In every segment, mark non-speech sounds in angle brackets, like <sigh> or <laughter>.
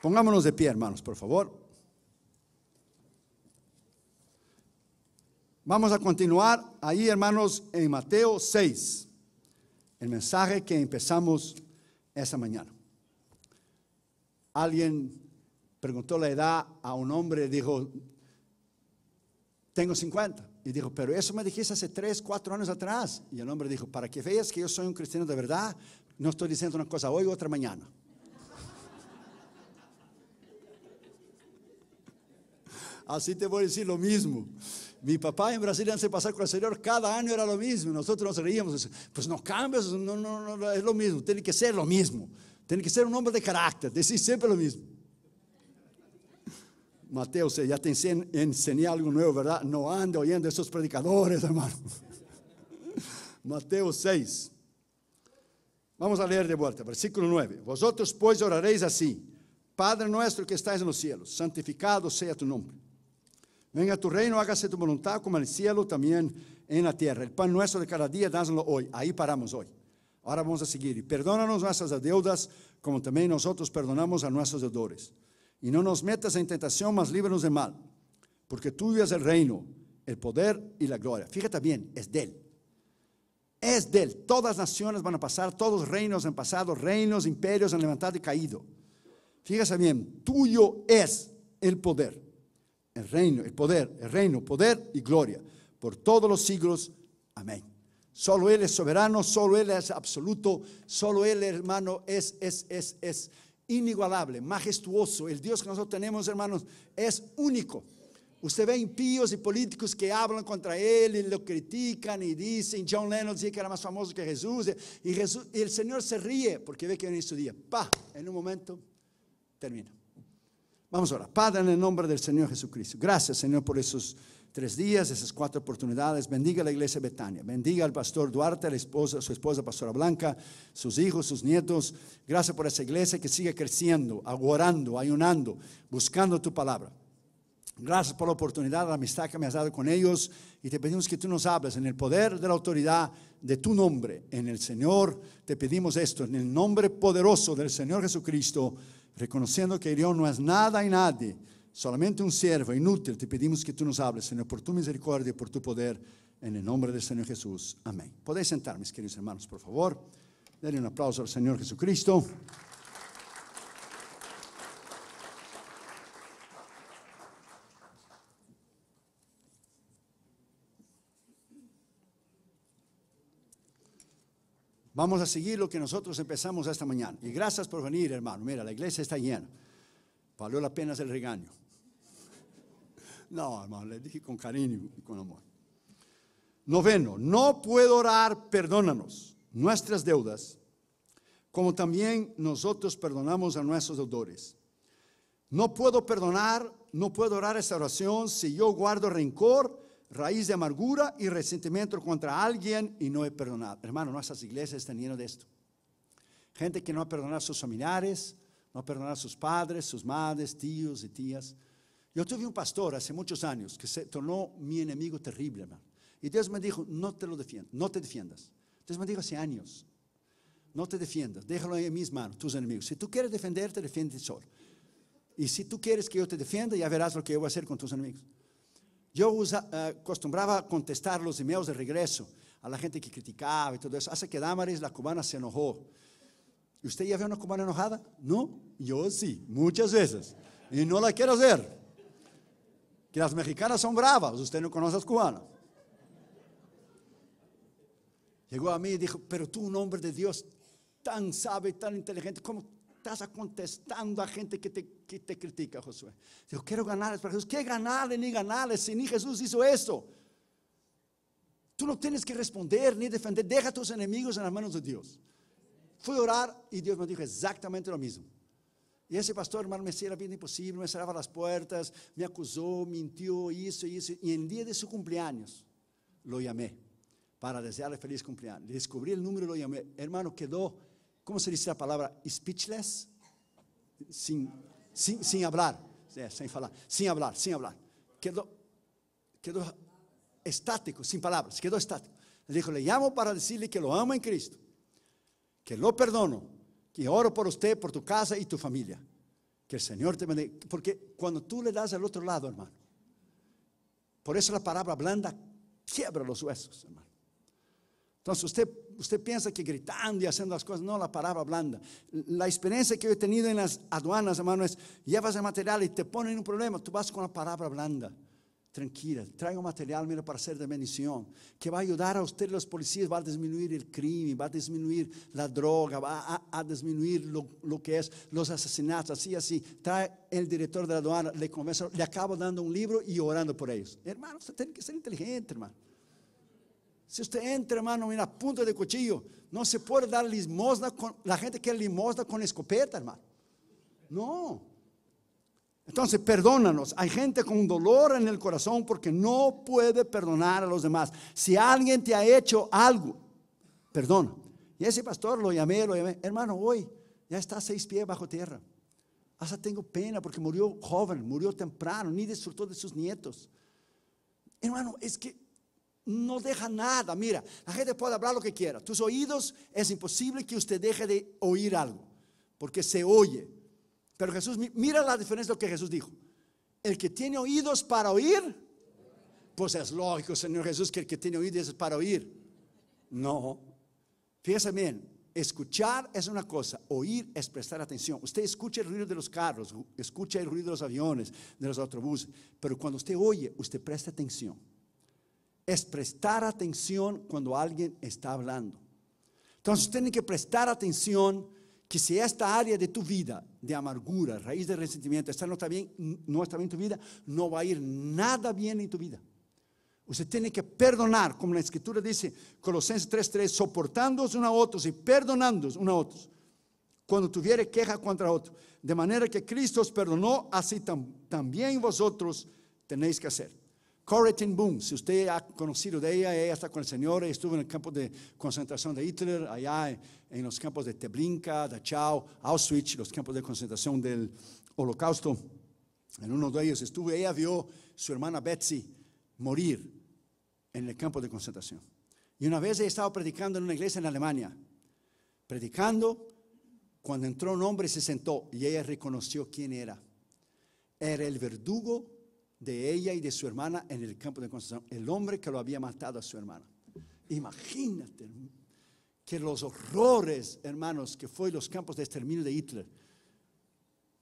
Pongámonos de pie, hermanos, por favor. Vamos a continuar ahí, hermanos, en Mateo 6, el mensaje que empezamos esa mañana. Alguien preguntó la edad a un hombre, dijo, tengo 50. Y dijo, pero eso me dijiste hace 3, 4 años atrás. Y el hombre dijo, para que veas que yo soy un cristiano de verdad, no estoy diciendo una cosa hoy, otra mañana. Así te voy a decir lo mismo. Mi papá en Brasil antes de pasar con el Señor, cada año era lo mismo. Nosotros nos reíamos, pues no cambias, no, no, no, es lo mismo, tiene que ser lo mismo. Tiene que ser un hombre de carácter, decir siempre lo mismo. Mateo, ya te enseñé, enseñé algo nuevo, ¿verdad? No ande oyendo esos predicadores, hermano. <laughs> Mateo 6. Vamos a ler de volta, versículo 9. Vosotros, pois, orareis assim: Padre nosso que estás nos cielos, santificado seja tu nome. Venga tu reino, hágase tu voluntad como en el cielo, también en la tierra. El pan nuestro de cada día, dáselo hoy. Ahí paramos hoy. Ahora vamos a seguir. Y perdónanos nuestras deudas, como también nosotros perdonamos a nuestros deudores. Y no nos metas en tentación, mas líbranos de mal. Porque tuyo es el reino, el poder y la gloria. Fíjate bien, es de él. Es de él. Todas naciones van a pasar, todos reinos han pasado, reinos, imperios han levantado y caído. Fíjese bien, tuyo es el poder el reino, el poder, el reino, poder y gloria por todos los siglos. Amén. Solo Él es soberano, solo Él es absoluto, solo Él, hermano, es, es, es, es inigualable, majestuoso. El Dios que nosotros tenemos, hermanos, es único. Usted ve impíos y políticos que hablan contra él y lo critican y dicen, John Lennon decía que era más famoso que eh, Jesús. Y, el Señor se ríe porque ve que en su día, pa, en un momento termina. Vamos ahora, Padre, en el nombre del Señor Jesucristo. Gracias, Señor, por esos tres días, esas cuatro oportunidades. Bendiga la iglesia de Betania. Bendiga al pastor Duarte, a la esposa, su esposa, pastora Blanca, sus hijos, sus nietos. Gracias por esa iglesia que sigue creciendo, aguarando ayunando, buscando tu palabra. Gracias por la oportunidad, la amistad que me has dado con ellos. Y te pedimos que tú nos hables en el poder de la autoridad de tu nombre. En el Señor te pedimos esto, en el nombre poderoso del Señor Jesucristo. reconociendo que Irion não é nada nada, nadie, solamente um siervo inútil, te pedimos que tu nos hables, Senhor, por tu misericórdia e por tu poder, em nome do Senhor Jesus. Amém. Amén. Podéis sentar, mis queridos hermanos, por favor. Dêem um aplauso al Señor Jesucristo. Vamos a seguir lo que nosotros empezamos esta mañana. Y gracias por venir, hermano. Mira, la iglesia está llena. Valió la pena el regaño. <laughs> No, hermano, le dije con cariño y con amor. Noveno, no puedo orar, perdónanos nuestras deudas, como también nosotros perdonamos a nuestros deudores. No puedo perdonar, no puedo orar esta oración si yo guardo rencor raíz de amargura y resentimiento contra alguien y no he perdonado. Hermano, nuestras iglesias están llenas de esto. Gente que no ha perdonado a sus familiares, no ha perdonado a sus padres, sus madres, tíos y tías. Yo tuve un pastor hace muchos años que se tornó mi enemigo terrible, hermano. Y Dios me dijo, no te lo defiendas, no te defiendas. Dios me dijo hace años, no te defiendas, déjalo en mis manos, tus enemigos. Si tú quieres defenderte, defiende solo. Y si tú quieres que yo te defienda, ya verás lo que yo voy a hacer con tus enemigos. Yo usa, eh, a contestar los emails de regreso a la gente que criticaba y todo eso. Hace que Damaris, la cubana, se enojó. usted ya ve una cubana enojada? No, yo sí, muchas veces. Y no la quiero ver. Que las mexicanas son bravas, usted no conoce a las cubanas. Llegó a mí y dijo, pero tú, un hombre de Dios, tan sabe, tan inteligente, ¿cómo estás contestando a gente que te, te critica, Josué. Yo quiero ganarles para Jesús. ¿Qué ganarles ni ganarles si ni Jesús hizo eso Tú no tienes que responder ni defender. Deja tus enemigos en las manos de Dios. Fui a orar y Dios me dijo exactamente lo mismo. Y ese pastor, hermano, me hacía la vida imposible, me cerraba las puertas, me acusó, mintió, hizo y hizo. Y en el día de su cumpleaños lo llamé para desearle feliz cumpleaños. descubrí el número y lo llamé. Hermano, quedó como se diz a palavra speechless? Sem, sem, sem hablar, é, sem falar, sem hablar, sem hablar. Quedou, quedou estático, sem palavras, quedou estático. Ele dijo, le llamo para decirle que lo amo em Cristo, que lo perdono, que oro por você, por tu casa e tu família, Que o Senhor te bendiga. Porque quando tu le das al outro lado, hermano, por eso a palavra, blanda quebra os huesos, hermano. Entonces usted, usted piensa que gritando y haciendo las cosas, no, la palabra blanda. La experiencia que yo he tenido en las aduanas, hermano, es llevas el material y te ponen un problema, tú vas con la palabra blanda. Tranquila, traigo material, mira, para ser de bendición, que va a ayudar a usted los policías, va a disminuir el crimen, va a disminuir la droga, va a, disminuir lo, que es los asesinatos, así, así. Trae el director de la aduana, le conversa, le acabo dando un libro y orando por ellos. Hermano, usted tiene que ser inteligente, hermano. Si usted entra, hermano, mira, la punta de cuchillo, no se puede dar limosna con la gente quiere limosna con escopeta, hermano. No. Entonces, perdónanos. Hay gente con dolor en el corazón porque no puede perdonar a los demás. Si alguien te ha hecho algo, perdona. Y ese pastor lo llamé, lo llamé, hermano, hoy ya está a seis pies bajo tierra. Hasta tengo pena porque murió joven, murió temprano, ni disfrutó de sus nietos. Hermano, es que no deja nada. Mira, la gente puede hablar lo que quiera. Tus oídos es imposible que usted deje de oír algo, porque se oye. Pero Jesús, mira la diferencia de lo que Jesús dijo. El que tiene oídos para oír, pues es lógico, Señor Jesús, que el que tiene oídos es para oír. No. Fíjese bien, escuchar es una cosa, oír es prestar atención. Usted escucha el ruido de los carros, escucha el ruido de los aviones, de los autobuses, pero cuando usted oye, usted presta atención es prestar atención cuando alguien está hablando. Entonces tiene que prestar atención que si esta área de tu vida, de amargura, raíz de resentimiento, está no está bien, en tu vida, no va a ir nada bien en tu vida. Usted tiene que perdonar, como la escritura dice, Colosenses 3:3, soportándoos unos a otros y perdonándoos unos a otros, cuando tuviere queja contra otro. De manera que Cristo os perdonó, así también vosotros tenéis que hacer. Corrie Boom, si usted ha conocido de ella, ella está con el Señor, estuvo en el campo de concentración de Hitler, allá en los campos de Teblinka, Dachau, Auschwitz, los campos de concentración del Holocausto. En uno de ellos estuvo, ella vio su hermana Betsy morir en el campo de concentración. Y una vez ella estaba predicando en una iglesia en Alemania, predicando, cuando entró un hombre y se sentó y ella reconoció quién era. Era el verdugo de ella y de su hermana en el campo de concentración, el hombre que lo había matado a su hermana. Imagínate que los horrores, hermanos, que fue los campos de exterminio de Hitler,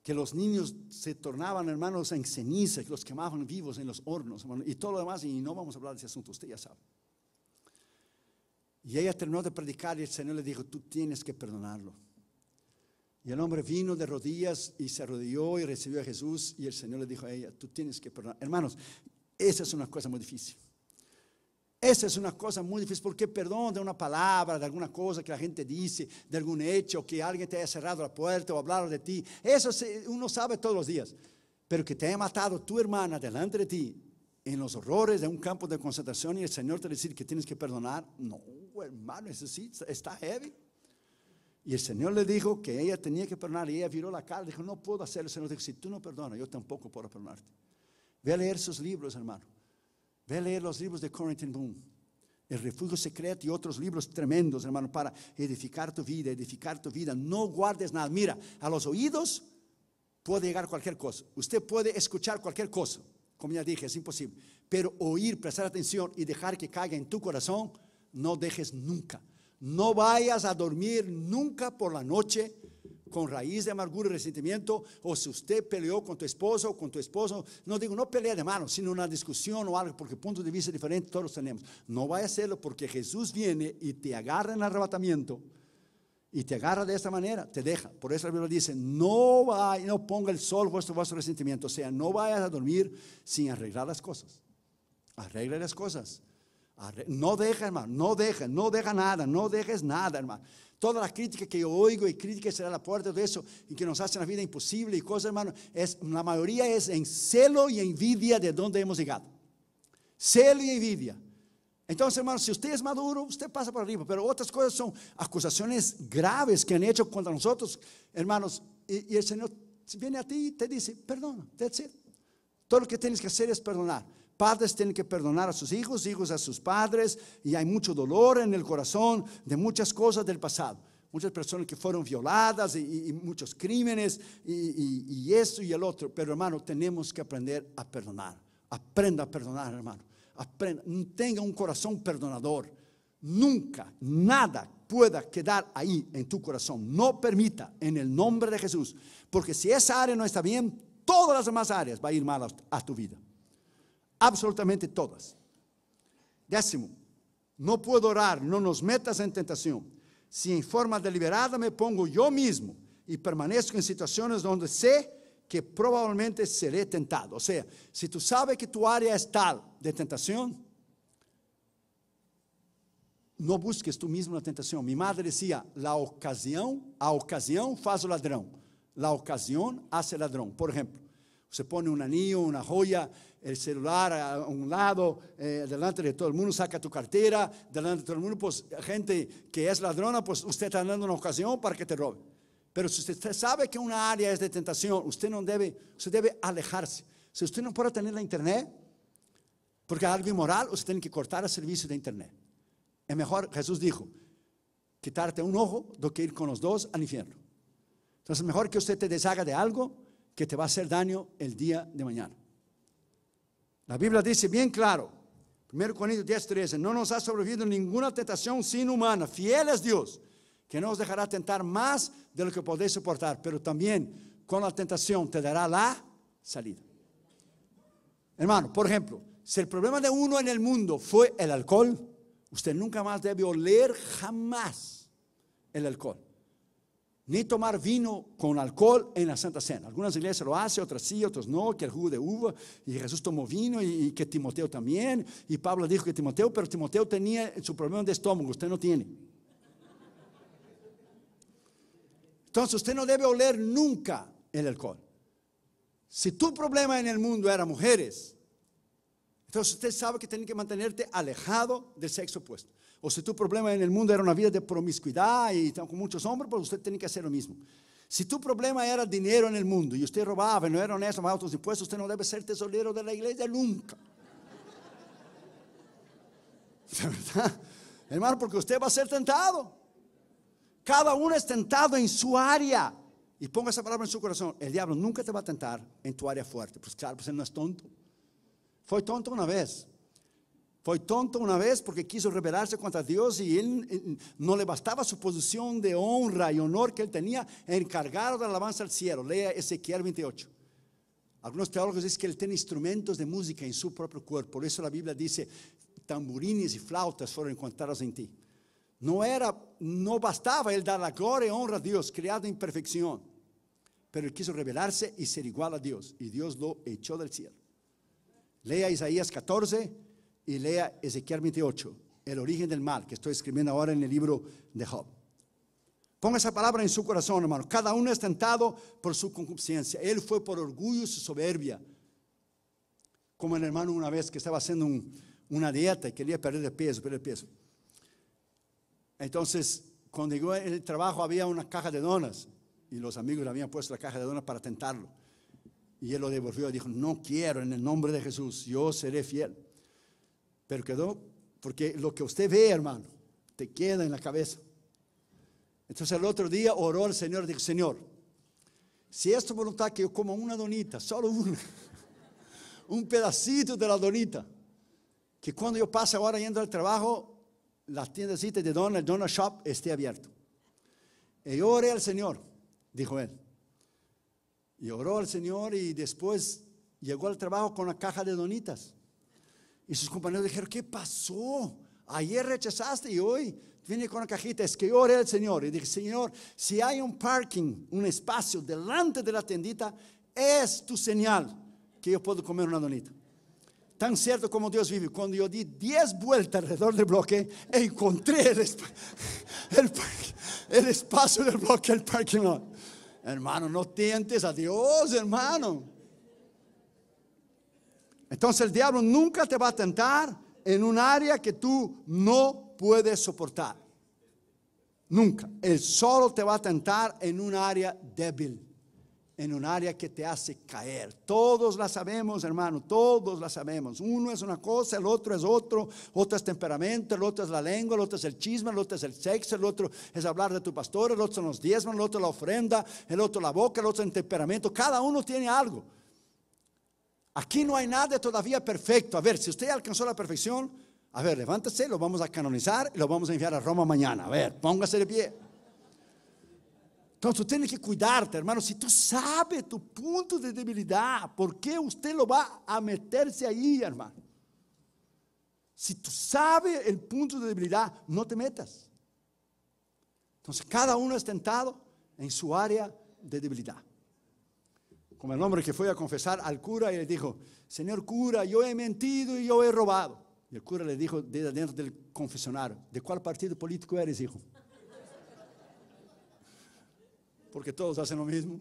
que los niños se tornaban, hermanos, en ceniza, que los quemaban vivos en los hornos, y todo lo demás, y no vamos a hablar de ese asunto, usted ya sabe. Y ella terminó de predicar y el Señor le dijo, tú tienes que perdonarlo. Y el hombre vino de rodillas y se arrodilló y recibió a Jesús y el Señor le dijo a ella, tú tienes que perdonar. Hermanos, esa es una cosa muy difícil. Esa es una cosa muy difícil porque perdón de una palabra, de alguna cosa que la gente dice, de algún hecho, que alguien te haya cerrado la puerta o hablado de ti. Eso uno sabe todos los días. Pero que te haya matado tu hermana delante de ti en los horrores de un campo de concentración y el Señor te decir que tienes que perdonar. No, hermano, eso sí está heavy. Y el Señor le dijo que ella tenía que perdonar. Y ella viró la cara y dijo, no puedo hacerlo. El Señor dijo, si tú no perdonas, yo tampoco puedo perdonarte. Ve a leer sus libros, hermano. Ve a leer los libros de Corinthian Boom. El refugio secreto y otros libros tremendos, hermano, para edificar tu vida, edificar tu vida. No guardes nada. Mira, a los oídos puede llegar cualquier cosa. Usted puede escuchar cualquier cosa. Como ya dije, es imposible. Pero oír, prestar atención y dejar que caiga en tu corazón, no dejes nunca. No vayas a dormir nunca por la noche con raíz de amargura y resentimiento, o si usted peleó con tu esposo o con tu esposo, no digo no pelea de mano, sino una discusión o algo, porque puntos de vista diferentes todos tenemos. No vaya a hacerlo porque Jesús viene y te agarra en arrebatamiento y te agarra de esta manera, te deja. Por eso la Biblia dice, no, vaya, no ponga el sol vuestro, vuestro resentimiento, o sea, no vayas a dormir sin arreglar las cosas. Arregle las cosas. No deja, hermano, no deja, no deja nada, no dejes nada, hermano. Toda la crítica que yo oigo y críticas será la puerta de eso y que nos hace la vida imposible y cosas, hermano, es, la mayoría es en celo y envidia de donde hemos llegado. Celo y envidia. Entonces, hermano, si usted es maduro, usted pasa por arriba, pero otras cosas son acusaciones graves que han hecho contra nosotros, hermanos, y, el Señor viene a ti y te dice, perdona, te dice Todo lo que tienes que hacer es perdonar. Padres tienen que perdonar a sus hijos, hijos a sus padres, y hay mucho dolor en el corazón de muchas cosas del pasado. Muchas personas que fueron violadas y, muchos crímenes y, eso y el otro. Pero hermano, tenemos que aprender a perdonar. Aprenda a perdonar, hermano. Aprenda. Tenga un corazón perdonador. Nunca, nada pueda quedar ahí en tu corazón. No permita en el nombre de Jesús. Porque si esa área no está bien, todas las demás áreas va a ir mal a tu vida. absolutamente todas. Décimo, não puedo orar, não nos metas em tentação. Se em forma deliberada me pongo eu mesmo e permaneço em situações onde sei que provavelmente seré tentado. Ou seja, se tu sabes que tu área é tal de tentação, não busques tu mesmo a tentação. Minha madre dizia: la ocasião, a ocasião faz o ladrão. La ocasião hace ladrão. Por exemplo, você põe um anillo, uma joia el celular a un lado, eh, delante de todo el mundo, saca tu cartera, delante de todo el mundo, pues gente que es ladrona, pues usted está dando una ocasión para que te robe. Pero si usted sabe que una área es de tentación, usted no debe, usted debe alejarse. Si usted no puede tener la internet, porque algo inmoral, usted tiene que cortar el servicio de internet. Es mejor, Jesús dijo, quitarte un ojo do que ir con los dos al infierno. Entonces, mejor que usted te deshaga de algo que te va a hacer daño el día de mañana. La Biblia dice bien claro, 1 Corintios 10, 13, no nos ha sobrevivido ninguna tentación sin humana, fiel es Dios, que no os dejará tentar más de lo que podéis soportar, pero también con la tentación te dará la salida. Hermano, por ejemplo, si el problema de uno en el mundo fue el alcohol, usted nunca más debe oler jamás el alcohol ni tomar vino con alcohol en la Santa Cena. Algunas iglesias lo hacen, otras sí, otras no, que el jugo de uva, y Jesús tomó vino y, y, que Timoteo también, y Pablo dijo que Timoteo, pero Timoteo tenía su problema de estómago, usted no tiene. Entonces usted no debe oler nunca el alcohol. Si tu problema en el mundo era mujeres, entonces usted sabe que tiene que mantenerte alejado del sexo opuesto. O si tu problema en el mundo era una vida de promiscuidad y con muchos hombres, pues usted tiene que hacer lo mismo. Si tu problema era dinero en el mundo y usted robaba, y no era honesto, pagaba otros impuestos, usted no debe ser tesorero de la iglesia nunca. <laughs> ¿Verdad? Hermano, porque usted va a ser tentado. Cada uno es tentado en su área. Y ponga esa palabra en su corazón. El diablo nunca te va a tentar en tu área fuerte. Pues claro, pues él no es tonto. Fue tonto una vez. Fue tonto una vez porque quiso rebelarse contra Dios y él eh, no le bastaba su posición de honra y honor que él tenía encargado de alabanza al cielo. Lea Ezequiel 28. Algunos teólogos dicen que él tiene instrumentos de música en su propio cuerpo. Por eso la Biblia dice, tamborines y flautas fueron encontrados en ti. No era, no bastaba él dar la gloria y honra a Dios, creado en perfección. Pero él quiso rebelarse y ser igual a Dios. Y Dios lo echó del cielo. Lea Isaías 14 y lea Ezequiel 28, el origen del mal, que estoy escribiendo ahora en el libro de Job. Ponga esa palabra en su corazón, hermano. Cada uno es tentado por su concupiscencia. Él fue por orgullo y su soberbia. Como el hermano una vez que estaba haciendo una dieta y quería perder el peso, perder el peso. Entonces, cuando llegó el trabajo había una caja de donas y los amigos le habían puesto la caja de donas para tentarlo. Y él lo devolvió y dijo, no quiero en el nombre de Jesús, yo seré fiel. Pero quedó, porque lo que usted ve, hermano, te queda en la cabeza. Entonces el otro día oró al Señor, dijo, Señor, si es tu voluntad que yo como una donita, solo una, <laughs> un pedacito de la donita, que cuando yo pase ahora yendo al trabajo, las tienda de Donald, Donald Shop esté abierto. Y oré al Señor, dijo él. Y oró al Señor y después llegó al trabajo con la caja de donitas. Y sus compañeros dijeron, ¿qué pasó? Ayer rechazaste y hoy viene con la cajita. Es que oré al Señor y dije, Señor, si hay un parking, un espacio delante de la tendita, es tu señal que yo puedo comer una donita. Tan cierto como Dios vive, cuando yo di 10 vueltas alrededor del bloque, encontré el, <laughs> el, el espacio del bloque, el parking lot. Hermano, no tientes a Dios, hermano. Entonces el diablo nunca te va a tentar en un área que tú no puedes soportar. Nunca. Él solo te va a tentar en un área débil, en un área que te hace caer. Todos la sabemos, hermano, todos la sabemos. Uno es una cosa, el otro es otro, otro es temperamento, el otro es la lengua, el otro es el chisme, el otro es el sexo, el otro es hablar de tu pastor, el otro son los diezmos, el otro la ofrenda, el otro la boca, el otro es el temperamento. Cada uno tiene algo. Aquí no hay nada todavía perfecto. A ver, si usted alcanzó la perfección, a ver, levántese, lo vamos a canonizar y lo vamos a enviar a Roma mañana. A ver, póngase de pie. Entonces, tú tienes que cuidarte, hermano. Si tú sabes tu punto de debilidad, ¿por qué usted lo va a meterse ahí, hermano? Si tú sabes el punto de debilidad, no te metas. Entonces, cada uno es tentado en su área de debilidad como el hombre que fue a confesar al cura y le dijo, Señor cura, yo he mentido y yo he robado. Y el cura le dijo desde adentro del confesionario, ¿de cuál partido político eres, hijo? <laughs> Porque todos hacen lo mismo.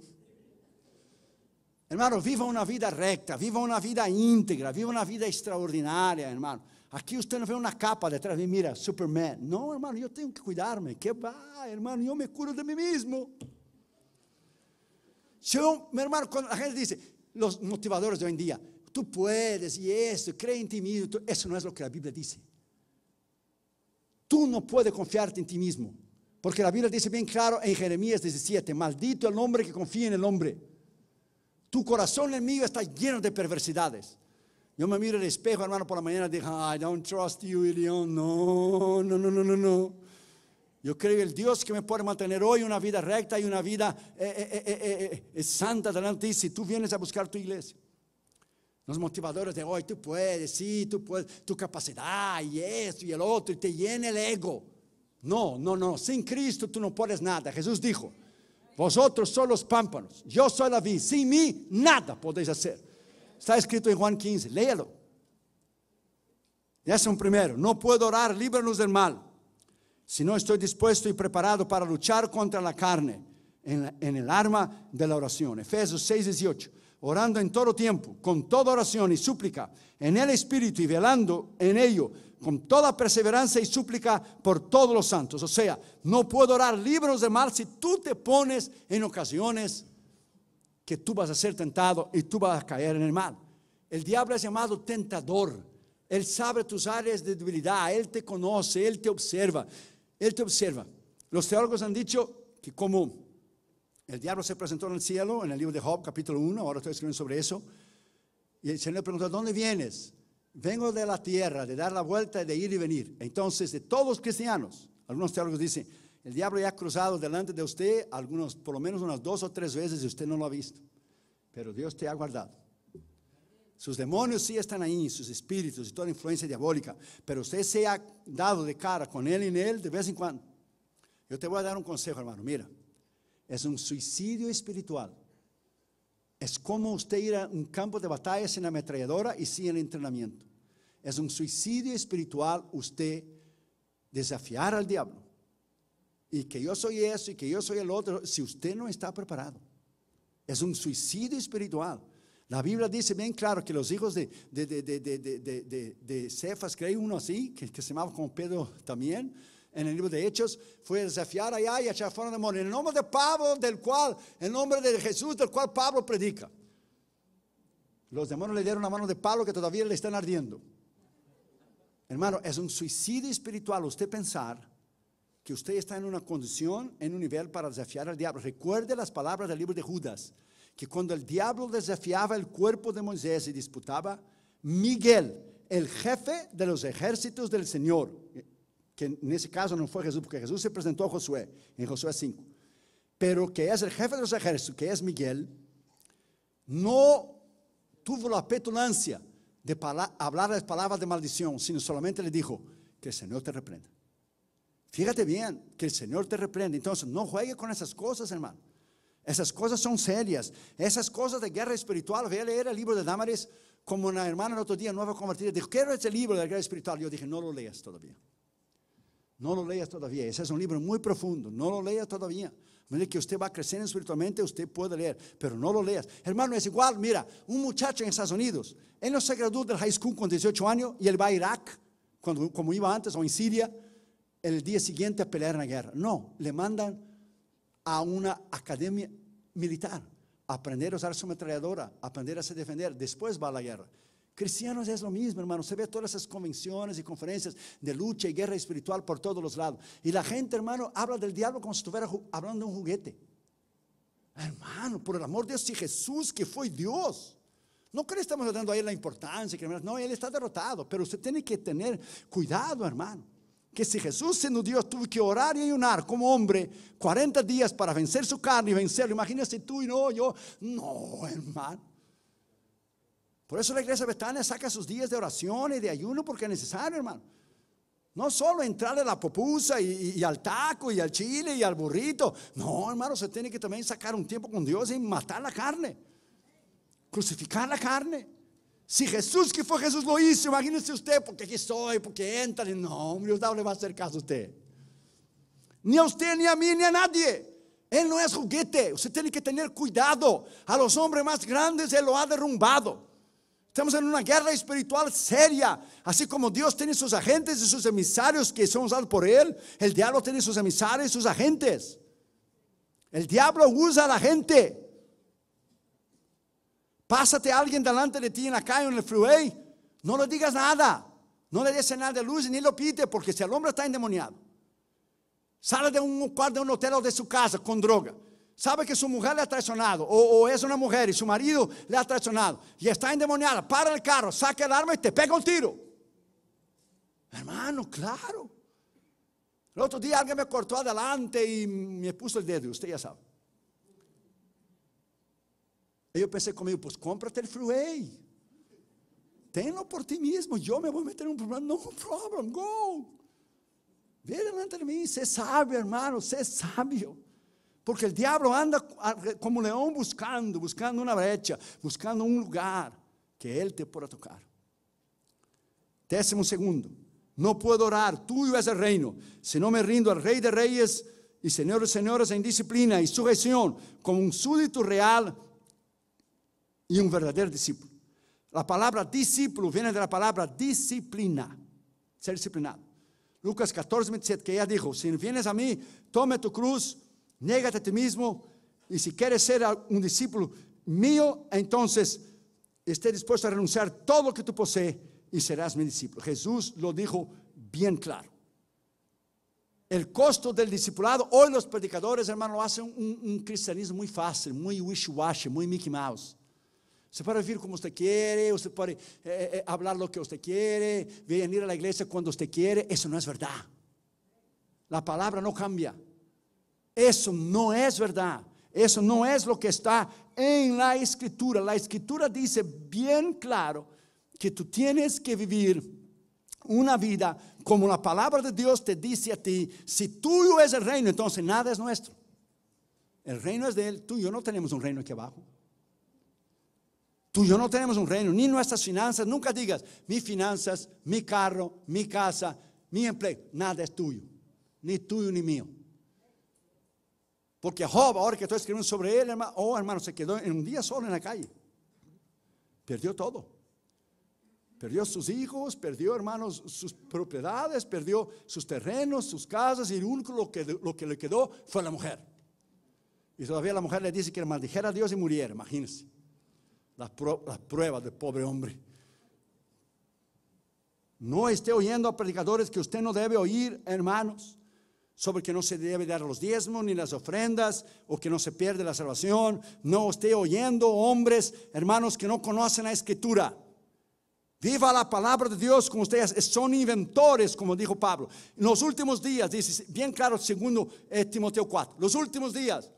Hermano, viva una vida recta, viva una vida íntegra, viva una vida extraordinaria, hermano. Aquí usted no ve una capa detrás de mí, mira, Superman. No, hermano, yo tengo que cuidarme. ¿Qué va, hermano? Yo me curo de mí mismo mi hermano, cuando la gente dice, los motivadores de hoy en día, tú puedes y eso cree en ti mismo, eso no es lo que la Biblia dice. Tú no puedes confiarte en ti mismo, porque la Biblia dice bien claro en Jeremías 17, maldito el hombre que confía en el hombre. Tu corazón en mío está lleno de perversidades. Yo me miro en el espejo, hermano, por la mañana y digo, I don't trust you, William No, no, no, no, no, no. Yo creo el Dios que me puede mantener hoy una vida recta y una vida eh, eh, eh, santa delante Y si tú vienes a buscar tu iglesia. Los motivadores de hoy, tú puedes, sí, tú puedes, tu capacidad y esto y el otro, y te llena el ego. No, no, no, sin Cristo tú no puedes nada. Jesús dijo, vosotros sois los pámpanos, yo soy la vida, sin mí nada podéis hacer. Está escrito en Juan 15, léalo. Ya es un primero, no puedo orar, líbranos del mal si no estoy dispuesto y preparado para luchar contra la carne en, el arma de la oración. Efesios 6, 18 orando en todo tiempo, con toda oración y súplica, en el Espíritu y velando en ello, con toda perseverancia y súplica por todos los santos. O sea, no puedo orar libros de mal si tú te pones en ocasiones que tú vas a ser tentado y tú vas a caer en el mal. El diablo es llamado tentador. Él sabe tus áreas de debilidad, Él te conoce, Él te observa. Él te observa. Los teólogos han dicho que como el diablo se presentó en el cielo, en el libro de Job, capítulo 1, ahora estoy escribiendo sobre eso, y el Señor le pregunta ¿dónde vienes? Vengo de la tierra, de dar la vuelta, de ir y venir. Entonces, de todos cristianos, algunos teólogos dicen, el diablo ya ha cruzado delante de usted, algunos, por lo menos unas dos o tres veces, y usted no lo ha visto. Pero Dios te ha guardado. Sus demonios sí están ahí, sus espíritus y toda influencia diabólica, pero usted se ha dado de cara con él y en él de vez en cuando. Yo te voy a dar un consejo, hermano. Mira, es un suicidio espiritual. Es como usted ir a un campo de batalla sin ametralladora y sin entrenamiento. Es un suicidio espiritual usted desafiar al diablo. Y que yo soy eso y que yo soy el otro, si usted no está preparado. Es un suicidio espiritual la Biblia dice bien claro que los hijos de, de, de, de, Cefas, creí uno así, que, se llamaba como Pedro también, en el libro de Hechos, fue a desafiar allá y echar fuera demonio. En el nombre de Pablo, del cual, el nombre de Jesús, del cual Pablo predica. Los demonios le dieron la mano de Pablo que todavía le están ardiendo. Hermano, es un suicidio espiritual usted pensar que usted está en una condición, en un nivel para desafiar al diablo. Recuerde las palabras del libro de Judas que cuando el diablo desafiaba el cuerpo de Moisés y disputaba, Miguel, el jefe de los ejércitos del Señor, que en ese caso no fue Jesús, porque Jesús se presentó a Josué en Josué 5, pero que es el jefe de los ejércitos, que es Miguel, no tuvo la petulancia de hablar las palabras de maldición, sino solamente le dijo, que el Señor te reprenda. Fíjate bien, que el Señor te reprenda. Entonces, no juegue con esas cosas, hermano. Esas cosas son serias. Esas cosas de guerra espiritual. Voy a leer el libro de Damaris. Como una hermana el otro día, nueva convertida, dijo, quiero ese libro de la guerra espiritual. Yo dije, no lo leas todavía. No lo leas todavía. Ese es un libro muy profundo. No lo leas todavía. Mire que usted va a crecer espiritualmente, usted puede leer, pero no lo leas. Hermano, es igual. Mira, un muchacho en Estados Unidos, él no se graduó del high school con 18 años y él va a Irak, cuando, como iba antes, o en Siria, el día siguiente a pelear en la guerra. No, le mandan a una academia militar, aprender a usar su ametralladora, aprender a se defender, después va a la guerra. Cristianos es lo mismo, hermano. Se ve todas esas convenciones y conferencias de lucha y guerra espiritual por todos los lados. Y la gente, hermano, habla del diablo como si estuviera hablando de un juguete. Hermano, por el amor de Dios, si Jesús que fue Dios. No que estamos dando a él la importancia, que, no, él está derrotado, pero usted tiene que tener cuidado, hermano que si Jesús siendo Dios tuvo que orar y ayunar como hombre 40 días para vencer su carne y vencerlo, imagínese tú y no, yo, no, hermano. Por eso la iglesia Betania saca sus días de oración y de ayuno porque es necesario, hermano. No solo entrarle a la popusa y, y, al taco y al chile y al burrito. No, hermano, se tiene que también sacar un tiempo con Dios y matar la carne. Crucificar la carne. Si Jesús, que fue Jesús, lo hizo, imagínese usted, porque aquí estoy porque entran. No, Dios no le va a hacer caso a usted. Ni a usted, ni a mí, ni a nadie. Él no es juguete. Usted tiene que tener cuidado. A los hombres más grandes Él lo ha derrumbado. Estamos en una guerra espiritual seria. Así como Dios tiene sus agentes y sus emisarios que son usados por Él, el diablo tiene sus emisarios y sus agentes. El diablo usa a la gente. Pásate a alguien delante de ti en la calle, en el freeway. No le digas nada. No le des nada de luz ni lo pide porque si el hombre está endemoniado. Sale de un cuarto de un hotel o de su casa con droga. Sabe que su mujer le ha traicionado o, es una mujer y su marido le ha traicionado y está endemoniada. Para el carro, saca el arma y te pega un tiro. Hermano, claro. El otro día alguien me cortó adelante y me puso el dedo, usted ya sabe. eu pensei comigo, pois compra por ti mesmo eu me vou meter num problema, no problem, go. Vira diante de mim, você sabe, hermano, você é Porque o diabo anda como leão buscando, buscando uma brecha, buscando um lugar que ele te possa tocar. Décimo segundo, não puedo orar, tuyo és o reino. Se não me rindo al Rei de reis e Senhor de Senhores em disciplina e sujeição, como um súdito real, y un verdadero discípulo. La palabra discípulo viene de la palabra disciplina, ser disciplinado. Lucas 14, 27, que ella dijo, si vienes a mí, tome tu cruz, négate a ti mismo, y si quieres ser un discípulo mío, entonces esté dispuesto a renunciar todo lo que tú posees y serás mi discípulo. Jesús lo dijo bien claro. El costo del discipulado, hoy los predicadores, hermano, hacen un, cristianismo muy fácil, muy wishy-washy, muy Mickey Mouse. Se puede vivir como usted quiere, usted puede eh, eh, eh, hablar lo que usted quiere, venir a la iglesia cuando usted quiere. Eso no es verdad. La palabra no cambia. Eso no es verdad. Eso no es lo que está en la escritura. La escritura dice bien claro que tú tienes que vivir una vida como la palabra de Dios te dice a ti. Si tuyo es el reino, entonces nada es nuestro. El reino es de él, tú y yo no tenemos un reino aquí abajo. Tuyo no tenemos un reino, ni nuestras finanzas. Nunca digas, mis finanzas, mi carro, mi casa, mi empleo. Nada es tuyo, ni tuyo ni mío. Porque Job, ahora que estoy escribiendo sobre él, hermano, oh hermano, se quedó en un día solo en la calle. Perdió todo. Perdió sus hijos, perdió hermanos sus propiedades, perdió sus terrenos, sus casas y lo único lo que, lo que le quedó fue la mujer. Y todavía la mujer le dice que maldijera a Dios y muriera, imagínense las, pruebas del pobre hombre. No esté oyendo a predicadores que usted no debe oír, hermanos, sobre que no se debe dar los diezmos ni las ofrendas o que no se pierde la salvación. No esté oyendo hombres, hermanos, que no conocen la escritura. Viva la palabra de Dios como ustedes son inventores, como dijo Pablo. En los últimos días, dice bien claro, segundo eh, Timoteo 4, los últimos días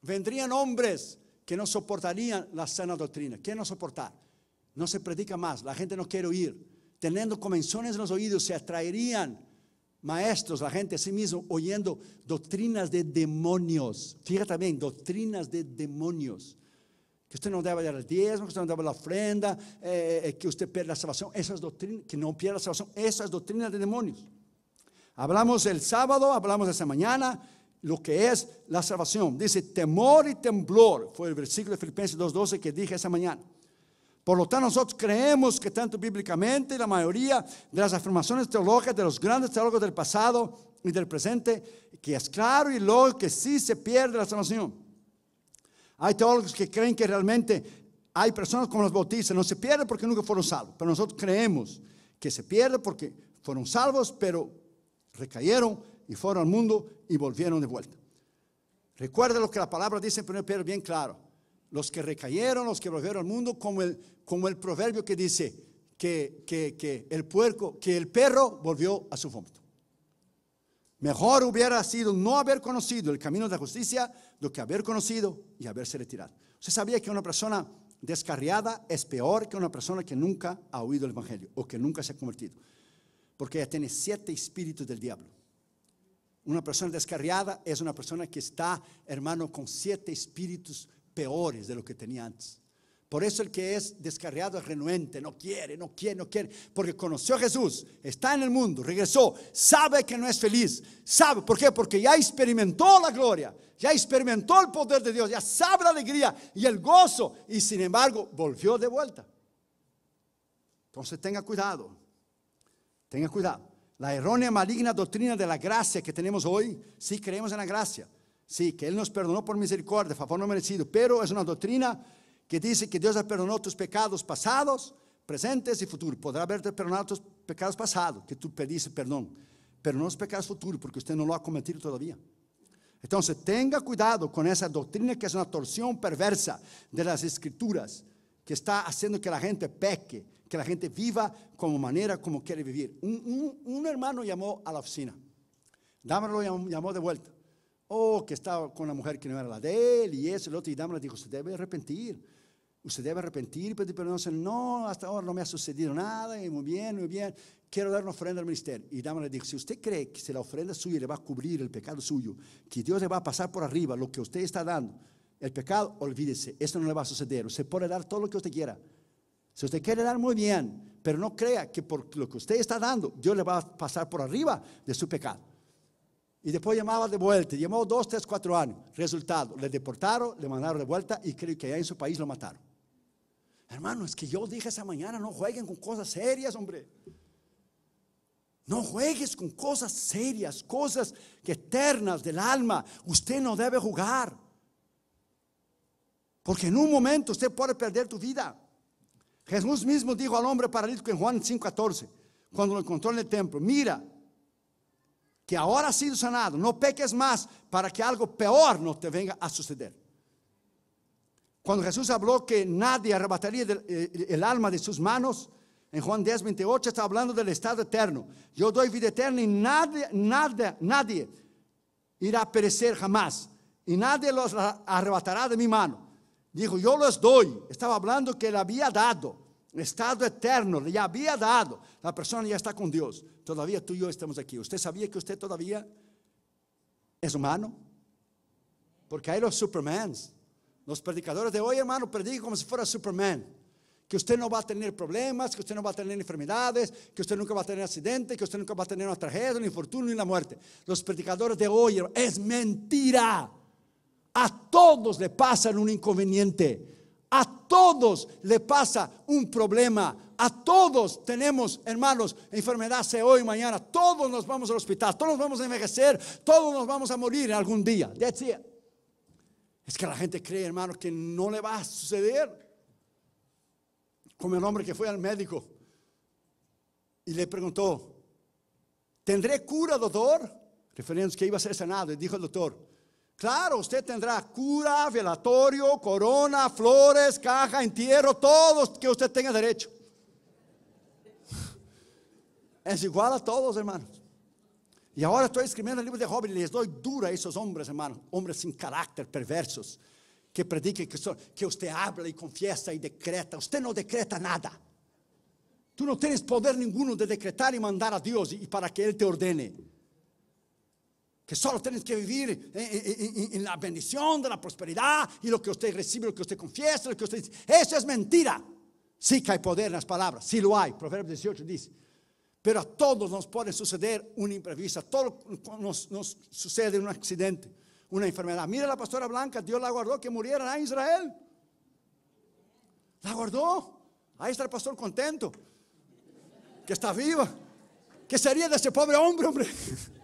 vendrían hombres que no soportarían la sana doctrina. ¿Qué no soportar? No se predica más, la gente no quiere oír. Teniendo convenciones en los oídos, se atraerían maestros, la gente a sí mismo, oyendo doctrinas de demonios. Fíjate bien, doctrinas de demonios. Que usted no debe dar el diezmo, que usted no debe la ofrenda, eh, eh, que usted pierda la salvación. Esas doctrinas, que no pierda la salvación, esas doctrinas de demonios. Hablamos el sábado, hablamos esta mañana, lo que es la salvación. Dice, temor y temblor, fue el versículo de Filipenses 2.12 que dije esa mañana. Por lo tanto, nosotros creemos que tanto bíblicamente la mayoría de las afirmaciones teológicas de los grandes teólogos del pasado y del presente, que es claro y lógico que sí se pierde la salvación. Hay teólogos que creen que realmente hay personas como los bautistas, no se pierde porque nunca fueron salvos, pero nosotros creemos que se pierde porque fueron salvos, pero recayeron y fueron al mundo y volvieron de vuelta. Recuerda lo que la palabra dice en 1 Pedro bien claro. Los que recayeron, los que volvieron al mundo, como el, como el proverbio que dice que, el puerco, que el perro volvió a su vómito. Mejor hubiera sido no haber conocido el camino de la justicia do que haber conocido y haberse retirado. Usted sabía que una persona descarriada es peor que una persona que nunca ha oído el Evangelio o que nunca se ha convertido, porque ella tiene siete espíritus del diablo. Una persona descarriada es una persona que está, hermano, con siete espíritus peores de lo que tenía antes. Por eso el que es descarriado es renuente, no quiere, no quiere, no quiere, porque conoció a Jesús, está en el mundo, regresó, sabe que no es feliz, sabe, ¿por qué? Porque ya experimentó la gloria, ya experimentó el poder de Dios, ya sabe la alegría y el gozo, y sin embargo volvió de vuelta. Entonces tenga cuidado, tenga cuidado. La errónea maligna doctrina de la gracia que tenemos hoy, sí creemos en la gracia, sí, que Él nos perdonó por misericordia, favor no merecido, pero es una doctrina que dice que Dios ha perdonado tus pecados pasados, presentes y futuros. Podrá haberte perdonado tus pecados pasados, que tú pediste perdón, pero no los pecados futuros, porque usted no lo ha cometido todavía. Entonces, tenga cuidado con esa doctrina que es una torsión perversa de las escrituras, que está haciendo que la gente peque que la gente viva como manera como quiere vivir. Un, hermano llamó a la oficina. Dámelo llamó, de vuelta. Oh, que estaba con la mujer que no era la de él y eso, el otro. Y Dámelo dijo, Usted debe arrepentir. Usted debe arrepentir, pedir perdón. No, hasta ahora no me ha sucedido nada. Y muy bien, muy bien. Quiero dar una ofrenda al ministerio. Y Dámelo le dijo, si usted cree que si la ofrenda suya le va a cubrir el pecado suyo, que Dios le va a pasar por arriba lo que usted está dando, el pecado, olvídese. Esto no le va a suceder. Usted puede dar todo lo que usted quiera. Si usted quiere dar muy bien, pero no crea que por lo que usted está dando, Dios le va a pasar por arriba de su pecado. Y después llamaba de vuelta, llamó dos, tres, cuatro años. Resultado, le deportaron, le mandaron de vuelta y creo que allá en su país lo mataron. Hermano, es que yo dije esa mañana, no jueguen con cosas serias, hombre. No juegues con cosas serias, cosas eternas del alma. Usted no debe jugar. Porque en un momento usted puede perder tu vida. Jesús mismo dijo al hombre paralítico en Juan 5:14, cuando lo encontró en el templo, mira, que ahora has sido sanado, no peques más para que algo peor no te venga a suceder. Cuando Jesús habló que nadie arrebataría eh, el alma de sus manos, en Juan 10.28 está hablando del estado eterno. Yo doy vida eterna y nadie, nadie, nadie irá a perecer jamás. Y nadie los arrebatará de mi mano. Dijo, yo los doy. Estaba hablando que le había dado. Estado eterno, le había dado. La persona ya está con Dios. Todavía tú y yo estamos aquí. ¿Usted sabía que usted todavía es humano? Porque hay los supermans. Los predicadores de hoy, hermano, predican como si fuera Superman. Que usted no va a tener problemas, que usted no va a tener enfermedades, que usted nunca va a tener accidente, que usted nunca va a tener una tragedia, un infortunio, ni la muerte. Los predicadores de hoy, es mentira. A todos le pasa un inconveniente. A todos le pasa un problema. A todos tenemos, hermanos, enfermedad hoy, mañana. Todos nos vamos al hospital. Todos nos vamos a envejecer. Todos nos vamos a morir algún día. Es que la gente cree, hermano que no le va a suceder. Como el hombre que fue al médico y le preguntó, ¿tendré cura, doctor? Referiendo que iba a ser sanado. Y dijo el doctor, Claro, usted tendrá cura, velatorio, corona, flores, caja, entierro, todos que usted tenga derecho. <laughs> Es igual a todos, hermanos. Y ahora estoy escribiendo el libro de Job y les doy dura a esos hombres, hermanos, hombres sin carácter, perversos, que prediquen que, que usted habla y confiesa y decreta. Usted no decreta nada. Tú no tienes poder ninguno de decretar y mandar a Dios y para que Él te ordene que solo tienes que vivir eh, eh, eh, en, la bendición de la prosperidad y lo que usted recibe, lo que usted confiesa, lo que usted dice. Eso es mentira. Sí que hay poder en las palabras, sí lo hay. Proverbio 18 dice. Pero a todos nos puede suceder una imprevista todo nos, sucede un accidente, una enfermedad. Mira la pastora Blanca, Dios la guardó que muriera en Israel. La guardó. Ahí está el pastor contento, que está viva. ¿Qué sería de ese pobre hombre, hombre? <laughs>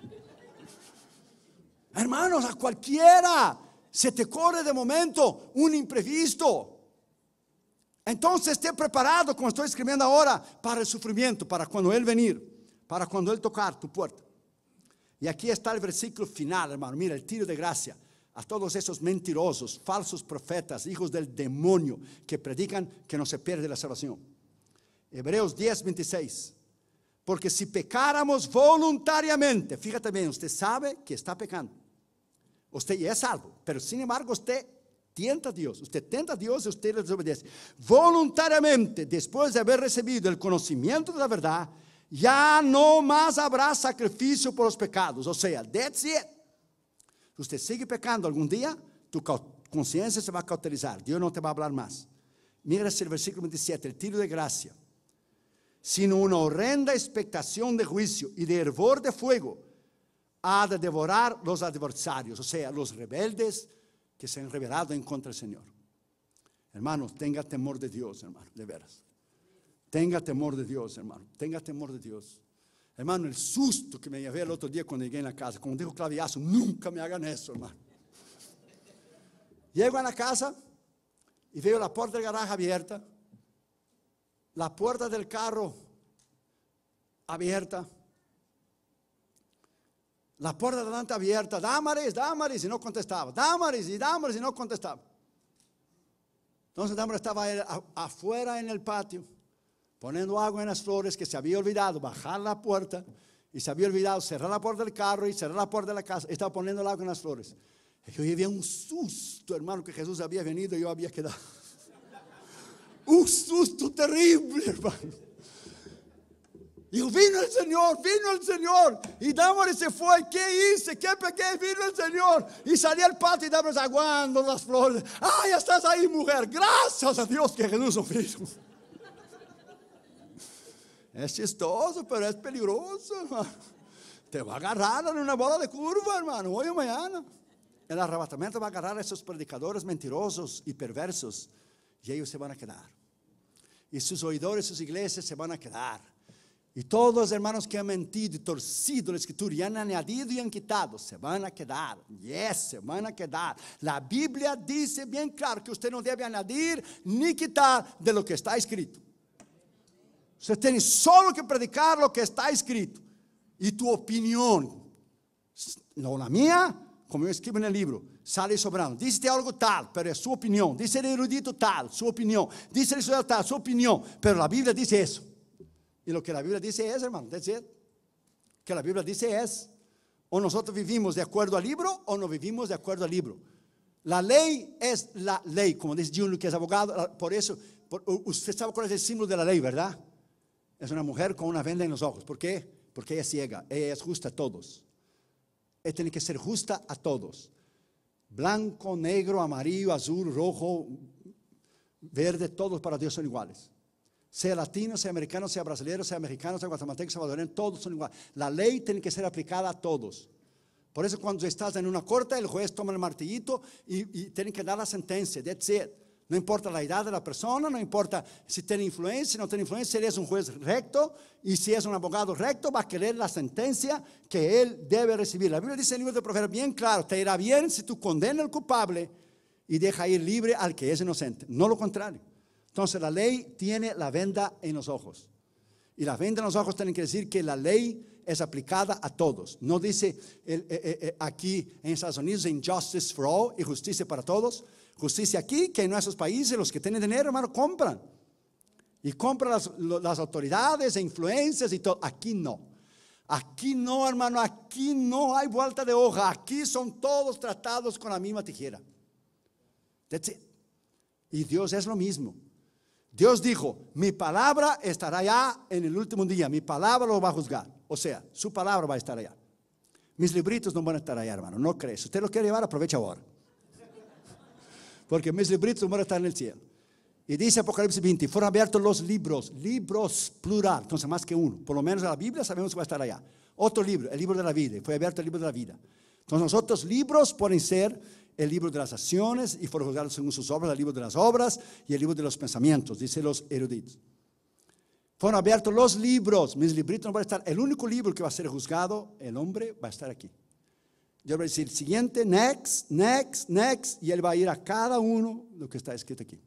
Hermanos, a cualquiera se te corre de momento un imprevisto. Entonces esté preparado, como estoy escribiendo ahora, para el sufrimiento, para cuando Él venir, para cuando Él tocar tu puerta. Y aquí está el versículo final, hermano. Mira, el tiro de gracia a todos esos mentirosos, falsos profetas, hijos del demonio, que predican que no se pierde la salvación. Hebreos 10, 26. Porque si pecáramos voluntariamente, fíjate bien, usted sabe que está pecando. Usted ya es salvo, pero sin embargo usted tienta a Dios, usted tenta a Dios y usted le desobedece. Voluntariamente, después de haber recibido el conocimiento de la verdad, ya no más habrá sacrificio por los pecados. O sea, that's it. usted sigue pecando algún día, tu conciencia se va a cautelizar, Dios no te va a hablar más. Mira el versículo 27, el tiro de gracia. Sino una horrenda expectación de juicio y de hervor de fuego ha de devorar los adversarios, o sea, los rebeldes que se han rebelado en contra del Señor. Hermanos, tenga temor de Dios, hermano, de veras. Tenga temor de Dios, hermano. Tenga temor de Dios. Hermano, el susto que me llevé el otro día cuando llegué en la casa, como dijo Claviazo, nunca me hagan eso, hermano. Llego a la casa y veo la puerta del garaje abierta, la puerta del carro abierta la puerta delante abierta, Damaris, Damaris, y no contestaba. Damaris y Damaris, y no contestaba. Entonces Damaris estaba afuera en el patio, poniendo agua en las flores que se había olvidado, bajar la puerta y se había olvidado cerrar la puerta del carro y cerrar la puerta de la casa. Estaba poniendo agua en las flores. Y yo había un susto, hermano, que Jesús había venido y yo había quedado. <laughs> un susto terrible, hermano. Dijo, vino el Señor, vino el Señor. Y y se fue. ¿Qué hice? ¿Qué pequé? Vino el Señor. Y salía el patio y Damaris aguando las flores. ¡Ay! ya estás ahí, mujer. Gracias a Dios que Jesús vino. Es chistoso, pero es peligroso, Te va a agarrar en una bola de curva, hermano, hoy o mañana. El arrebatamiento va a agarrar a esos predicadores mentirosos y perversos. Y ellos se van a quedar. Y sus oidores, sus iglesias se van a quedar y todos los hermanos que han mentido y torcido la escritura y han añadido y han quitado, se van a quedar. Yes, se van a quedar. La Biblia dice bien claro que usted no debe añadir ni quitar de lo que está escrito. Usted tiene solo que predicar lo que está escrito. Y tu opinión, no la mía, como yo escribo en el libro, sale sobrando. Dice algo tal, pero es su opinión. Dice el erudito tal, su opinión. Dice el estudiante tal, su opinión. Pero la Biblia dice eso. Y lo que la Biblia dice es, hermano, decir, que la Biblia dice es, o nosotros vivimos de acuerdo al libro o no vivimos de acuerdo al libro. La ley es la ley, como dice Junio que es abogado, por eso, usted sabe con es el símbolo de la ley, ¿verdad? Es una mujer con una venda en los ojos. ¿Por qué? Porque ella es ciega, ella es justa a todos. Ella tiene que ser justa a todos. Blanco, negro, amarillo, azul, rojo, verde, todos para Dios son iguales sea latino, sea americano, sea brasileño, sea mexicano, sea guatemalteco, salvadoreño, todos son iguales. La ley tiene que ser aplicada a todos. Por eso cuando estás en una corte, el juez toma el martillito y, tiene que dar la sentencia. That's it. No importa la edad de la persona, no importa si tiene influencia, si no tiene influencia, si es un juez recto y si es un abogado recto, va a querer la sentencia que él debe recibir. La Biblia dice en el libro de Proverbios bien claro, te irá bien si tú condenas al culpable y deja ir libre al que es inocente. No lo contrario. Entonces la ley tiene la venda en los ojos. Y la venda en los ojos tiene que decir que la ley es aplicada a todos. No dice eh, eh, eh, aquí en Estados Unidos injustice for all y justicia para todos. Justicia aquí, que en nuestros países los que tienen dinero, hermano, compran. Y compran las, autoridades e influencias y todo. Aquí no. Aquí no, hermano, aquí no hay vuelta de hoja. Aquí son todos tratados con la misma tijera. Y Dios es lo mismo. Dios dijo, mi palabra estará allá en el último día, mi palabra lo va a juzgar. O sea, su palabra va a estar allá. Mis libritos no van a estar allá, hermano, no crees. Si usted lo quiere llevar, aprovecha ahora. Porque mis libritos no van a estar en el cielo. Y dice Apocalipsis 20, fueron abiertos los libros, libros plural, entonces más que uno. Por lo menos la Biblia sabemos que va a estar allá. Otro libro, el libro de la vida, fue abierto el libro de la vida. Entonces los otros libros pueden ser el libro de las acciones y fueron juzgados según sus obras, el libro de las obras y el libro de los pensamientos, dice los eruditos. Fueron abiertos los libros, mis libritos no van a estar, el único libro que va a ser juzgado, el hombre, va a estar aquí. Yo voy a decir, siguiente, next, next, next, y él va a ir a cada uno lo que está escrito aquí.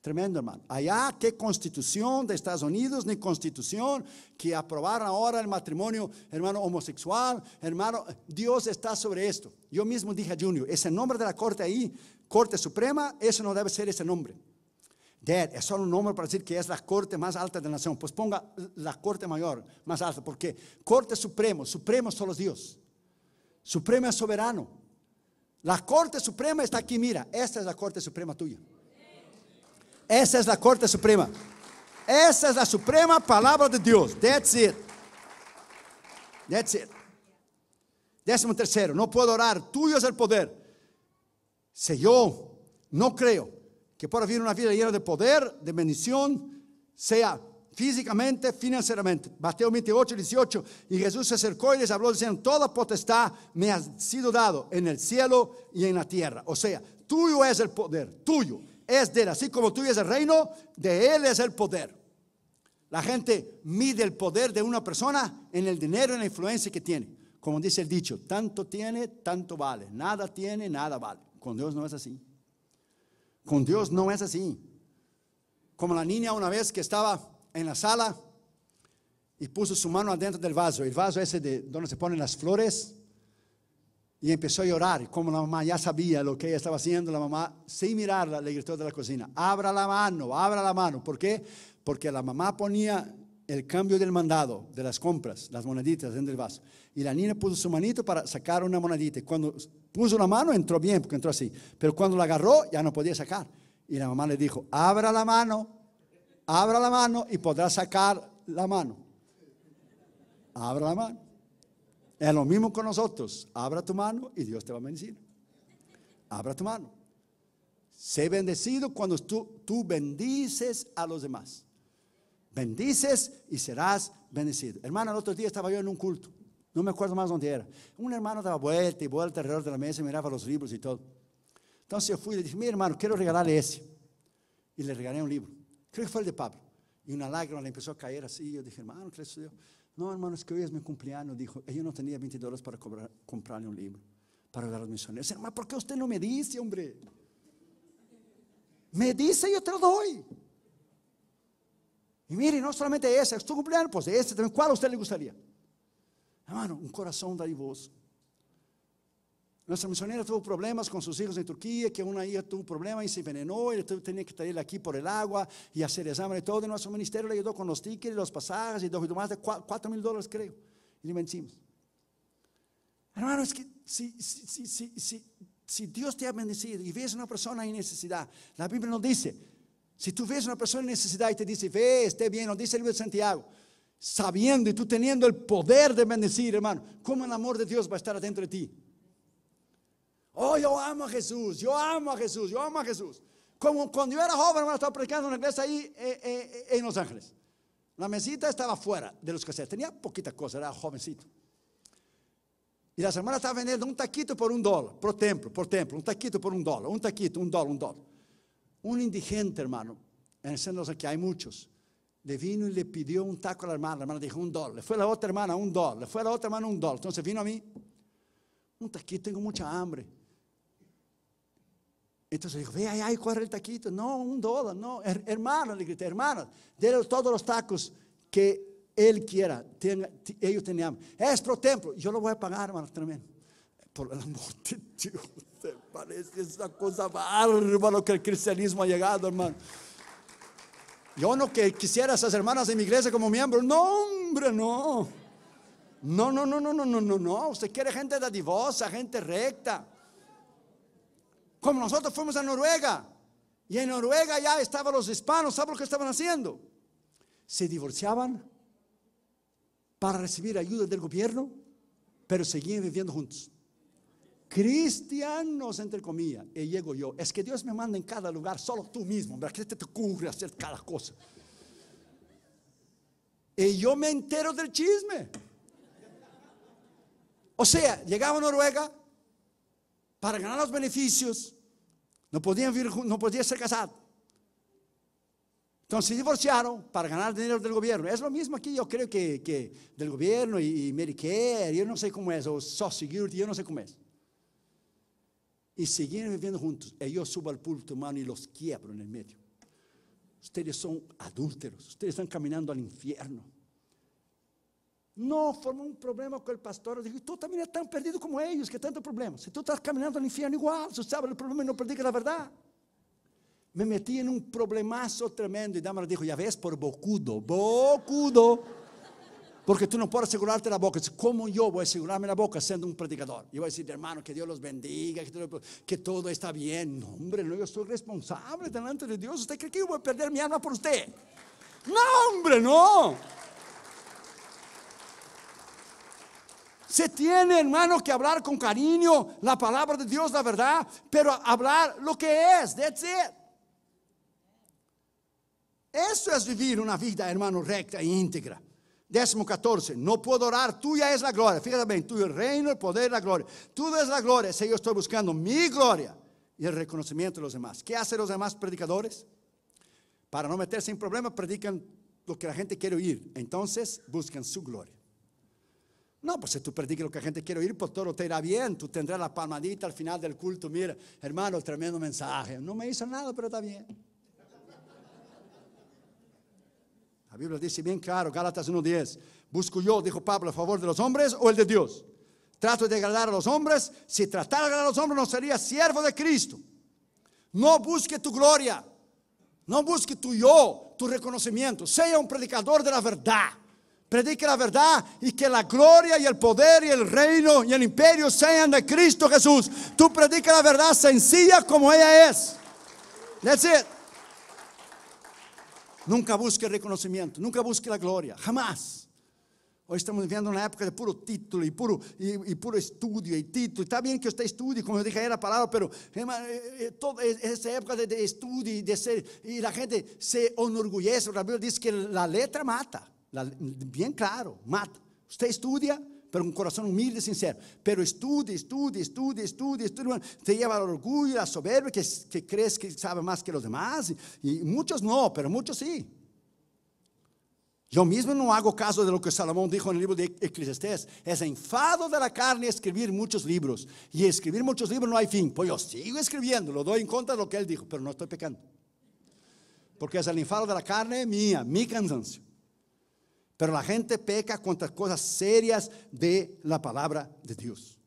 Tremendo, hermano. Allá, qué constitución de Estados Unidos, ni constitución que aprobar ahora el matrimonio, hermano, homosexual, hermano, Dios está sobre esto. Yo mismo dije a Junior, ese nombre de la corte ahí, Corte Suprema, eso no debe ser ese nombre. Dad, es solo un nombre para decir que es la corte más alta de la nación. Pues ponga la corte mayor, más alta, porque corte supremo, supremo es solo Dios. Supremo es soberano. La corte suprema está aquí, mira, esta es la corte suprema tuya. Esa es la Corte Suprema. Esa es la suprema palabra de Dios. That's it. That's it. Décimo tercero, no puedo orar. Tuyo es el poder. Si yo no creo que pueda vivir una vida llena de poder, de bendición, sea físicamente, financieramente. Mateo 28, 18. Y Jesús se acercó y les habló diciendo, toda potestad me ha sido dado en el cielo y en la tierra. O sea, tuyo es el poder, tuyo es de él. Así como tú es el reino, de él es el poder. La gente mide el poder de una persona en el dinero, en la influencia que tiene. Como dice el dicho, tanto tiene, tanto vale. Nada tiene, nada vale. Con Dios no es así. Con Dios no es así. Como la niña una vez que estaba en la sala y puso su mano adentro del vaso. El vaso ese de donde se ponen las flores y empezó a llorar. Como la mamá ya sabía lo que ella estaba haciendo, la mamá, sin mirarla, le gritó de la cocina, abra la mano, abra la mano. ¿Por qué? Porque la mamá ponía el cambio del mandado, de las compras, las moneditas dentro del vaso. Y la niña puso su manito para sacar una monedita. Y cuando puso la mano, entró bien, porque entró así. Pero cuando la agarró, ya no podía sacar. Y la mamá le dijo, abra la mano, abra la mano y podrá sacar la mano. Abra la mano. Es lo mismo con nosotros. Abra tu mano y Dios te va a bendecir. Abra tu mano. Sé bendecido cuando tú, tú bendices a los demás. Bendices y serás bendecido. Hermano, el otro día estaba yo en un culto. No me acuerdo más dónde era. Un hermano daba vuelta y vuelta alrededor de la mesa y miraba los libros y todo. Entonces yo fui y le dije, mi hermano, quiero regalarle ese. Y le regalé un libro. Creo que fue el de Pablo. Y una lágrima le empezó a caer así. Yo dije, hermano, ¿qué le Dios no, hermano, es que hoy es mi cumpleaños, dijo. Yo no tenía 20 dólares para comprarle un libro, para dar a los misioneros. Hermano, ¿por qué usted no me dice, hombre? Me dice, yo te lo doy. Y mire, no solamente ese, es tu cumpleaños, pues ese también. ¿Cuál a usted le gustaría? Hermano, un corazón dadivoso. Nuestra misionera tuvo problemas con sus hijos en Turquía, que una hija tuvo un problema y se envenenó, y tenía que traerla aquí por el agua y hacer examen y todo. Y nuestro ministerio le ayudó con los tickets, los pasajes y más de 4 mil dólares, creo. Y le vencimos. Hermano, es que si, si, Dios te ha bendecido y ves una persona en necesidad, la Biblia nos dice, si tú ves una persona en necesidad y te dice, ve, esté bien, nos dice el libro de Santiago, sabiendo y tú teniendo el poder de bendecir, hermano, ¿cómo el amor de Dios va a estar adentro de ti? Oh, yo amo a Jesús, yo amo a Jesús, yo amo a Jesús. Como cuando yo era joven, hermano, estaba predicando en una iglesia ahí eh, eh, eh, en Los Ángeles. La mesita estaba fuera de los caseros, Tenía poquita cosa, era jovencito. Y las hermanas estaban vendiendo un taquito por un dólar, por templo, por templo, un taquito por un dólar, un taquito, un dólar, un dólar. Un indigente, hermano, en el centro que hay muchos, le vino y le pidió un taco a la hermana. La hermana dijo un dólar. Le fue a la otra hermana un dólar. Le fue a la otra hermana un dólar. Entonces vino a mí. Un taquito, tengo mucha hambre. Entonces dijo, ve ahí, corre el taquito. No, un dólar, no. hermano, le grité, hermano, denle todos los tacos que él quiera. Tenga, ellos tenían. Es pro templo. Yo lo voy a pagar, hermano, tremendo. Por el amor de Dios, <laughs> parece esa cosa bárbaro que el cristianismo ha llegado, hermano. Yo no que quisiera esas hermanas de mi iglesia como miembro. No, hombre, no. No, no, no, no, no, no, no, no. Usted quiere gente dadivosa, gente recta. Como nosotros fuimos a Noruega. Y en Noruega ya estaban los hispanos. ¿Saben lo que estaban haciendo? Se divorciaban para recibir ayuda del gobierno, pero seguían viviendo juntos. Cristianos, entre comillas. Y llego yo. Es que Dios me manda en cada lugar, solo tú mismo. ¿Para qué te ocurre hacer cada cosa? Y yo me entero del chisme. O sea, llegaba a Noruega, para ganar los beneficios, no podían, no podían ser casados. Entonces se divorciaron para ganar dinero del gobierno. Es lo mismo aquí, yo creo que, del gobierno y, Medicare, yo no sé cómo es, o Social Security, yo no sé cómo es. Y siguieron viviendo juntos. Ellos yo subo al pulto humano y los quiebro en el medio. Ustedes son adúlteros, ustedes están caminando al infierno. No, formó un problema con el pastor. Dijo, tú también estás tan perdido como ellos, que tanto problema. Si tú estás caminando al infierno igual, tú sabes el problema y no predicas la verdad. Me metí en un problemazo tremendo y Dámara dijo, ya ves, por bocudo, bocudo. Porque tú no puedes asegurarte la boca. ¿Cómo yo voy a asegurarme la boca siendo un predicador? Yo voy a decir, hermano, que Dios los bendiga, que, todo, que todo está bien. No, hombre, no, yo soy responsable delante de Dios. ¿Usted cree que yo voy a perder mi alma por usted? No, hombre, no. Se tiene, hermano, que hablar con cariño la palabra de Dios, la verdad, pero hablar lo que es, that's it. Eso es vivir una vida, hermano, recta e íntegra. Décimo 14, no puedo orar, tuya es la gloria. Fíjate bien, tuyo el reino, el poder y la gloria. Tú es la gloria, si yo estoy buscando mi gloria y el reconocimiento de los demás. ¿Qué hacen los demás predicadores? Para no meterse en problemas, predican lo que la gente quiere oír. Entonces buscan su gloria. No, pues si tú predicas lo que la gente quiere oír, pues todo te irá bien. Tú tendrás la palmadita al final del culto. Mira, hermano, tremendo mensaje. No me hizo nada, pero está bien. La Biblia dice bien claro, Gálatas 1.10. Busco yo, dijo Pablo, a favor de los hombres o el de Dios. Trato de agradar a los hombres. Si tratara de agradar a los hombres, no sería siervo de Cristo. No busque tu gloria. No busque tu yo, tu reconocimiento. Sea un predicador de la verdad. Predique la verdad y que la gloria y el poder y el reino y el imperio sean de Cristo Jesús. Tú predica la verdad sencilla como ella es. That's it. Nunca busque reconocimiento, nunca busque la gloria, jamás. Hoy estamos viviendo una época de puro título y puro, y, puro estudio y título. Está bien que usted estudie, como yo dije era palabra, pero eh, eh, eh, esa época de, estudio y de ser, y la gente se enorgullece. La Biblia dice que la letra mata bien claro, mata. Usted estudia, pero con corazón humilde y sincero. Pero estudia, estudia, estudia, estudia, estudia. Te lleva al orgullo, a la soberbia, que, crees que sabe más que los demás. Y, muchos no, pero muchos sí. Yo mismo no hago caso de lo que Salomón dijo en el libro de Eclesiastés. Es enfado de la carne escribir muchos libros. Y escribir muchos libros no hay fin. Pues yo sigo escribiendo, lo doy en contra de lo que él dijo, pero no estoy pecando. Porque es el enfado de la carne mía, mi cansancio. Pero la gente peca contra cosas serias de la palabra de Dios.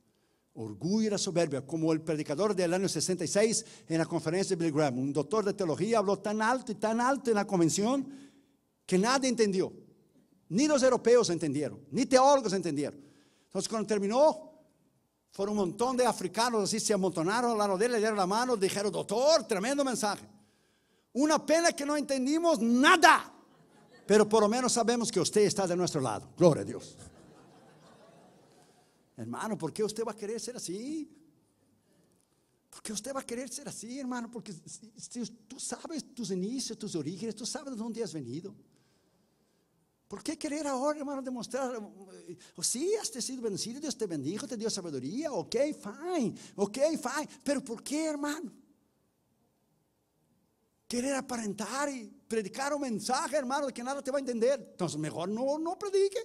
Orgullo y la soberbia, como el predicador del año 66 en la conferencia de Billy Graham, un doctor de teología habló tan alto y tan alto en la convención que nadie entendió. Ni los europeos entendieron, ni teólogos entendieron. Entonces cuando terminó, fueron un montón de africanos así, se amontonaron al lado de él, le dieron la mano, dijeron, doctor, tremendo mensaje. Una pena que no entendimos nada. Pero por lo menos sabemos que usted está de nuestro lado. Gloria a Dios. Hermano, ¿por qué usted va a querer ser así? ¿Por qué usted va a querer ser así, hermano? Porque tú sabes tus inicios, tus orígenes, tú sabes de dónde has venido. ¿Por qué querer ahora, hermano, demostrar? O oh, sí, has sido bendecido, Dios te bendijo, te dio sabiduría, ok, fine, ok, fine. Pero ¿por qué, hermano? Querer aparentar y predicar un mensaje, hermano, de que nada te va a entender. Entonces, mejor no, no predique.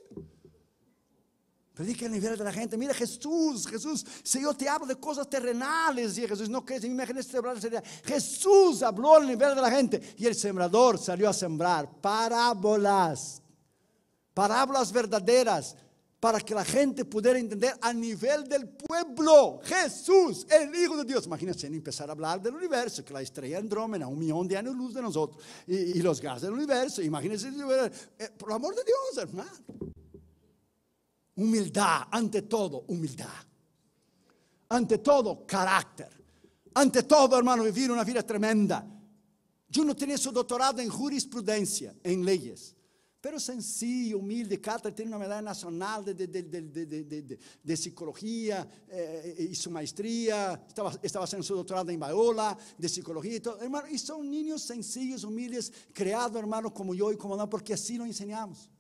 Predique el nivel de la gente. Mira Jesús, Jesús, si yo te hablo de cosas terrenales, y Jesús no crees en mi Jesús habló al nivel de la gente y el sembrador salió a sembrar parábolas, parábolas verdaderas, para que la gente pudiera entender a nivel del pueblo. Jesús, el Hijo de Dios. Imagínense empezar a hablar del universo, que la estrella Andrómeda, un millón de años luz de nosotros, y, los gases del universo. Imagínense, eh, por amor de Dios, hermano. Humildad, ante todo, humildad. Ante todo, carácter. Ante todo, hermano, vivir una vida tremenda. Yo no tenía su doctorado en jurisprudencia, en leyes pero sencillo, humilde. Carter tiene una medalla nacional de, psicología eh, y su maestría. Estaba, estaba, haciendo su doctorado en Bayola, de psicología y todo. Hermano, y son niños sencillos, humildes, creados, hermano, como yo y como no, porque así lo enseñamos.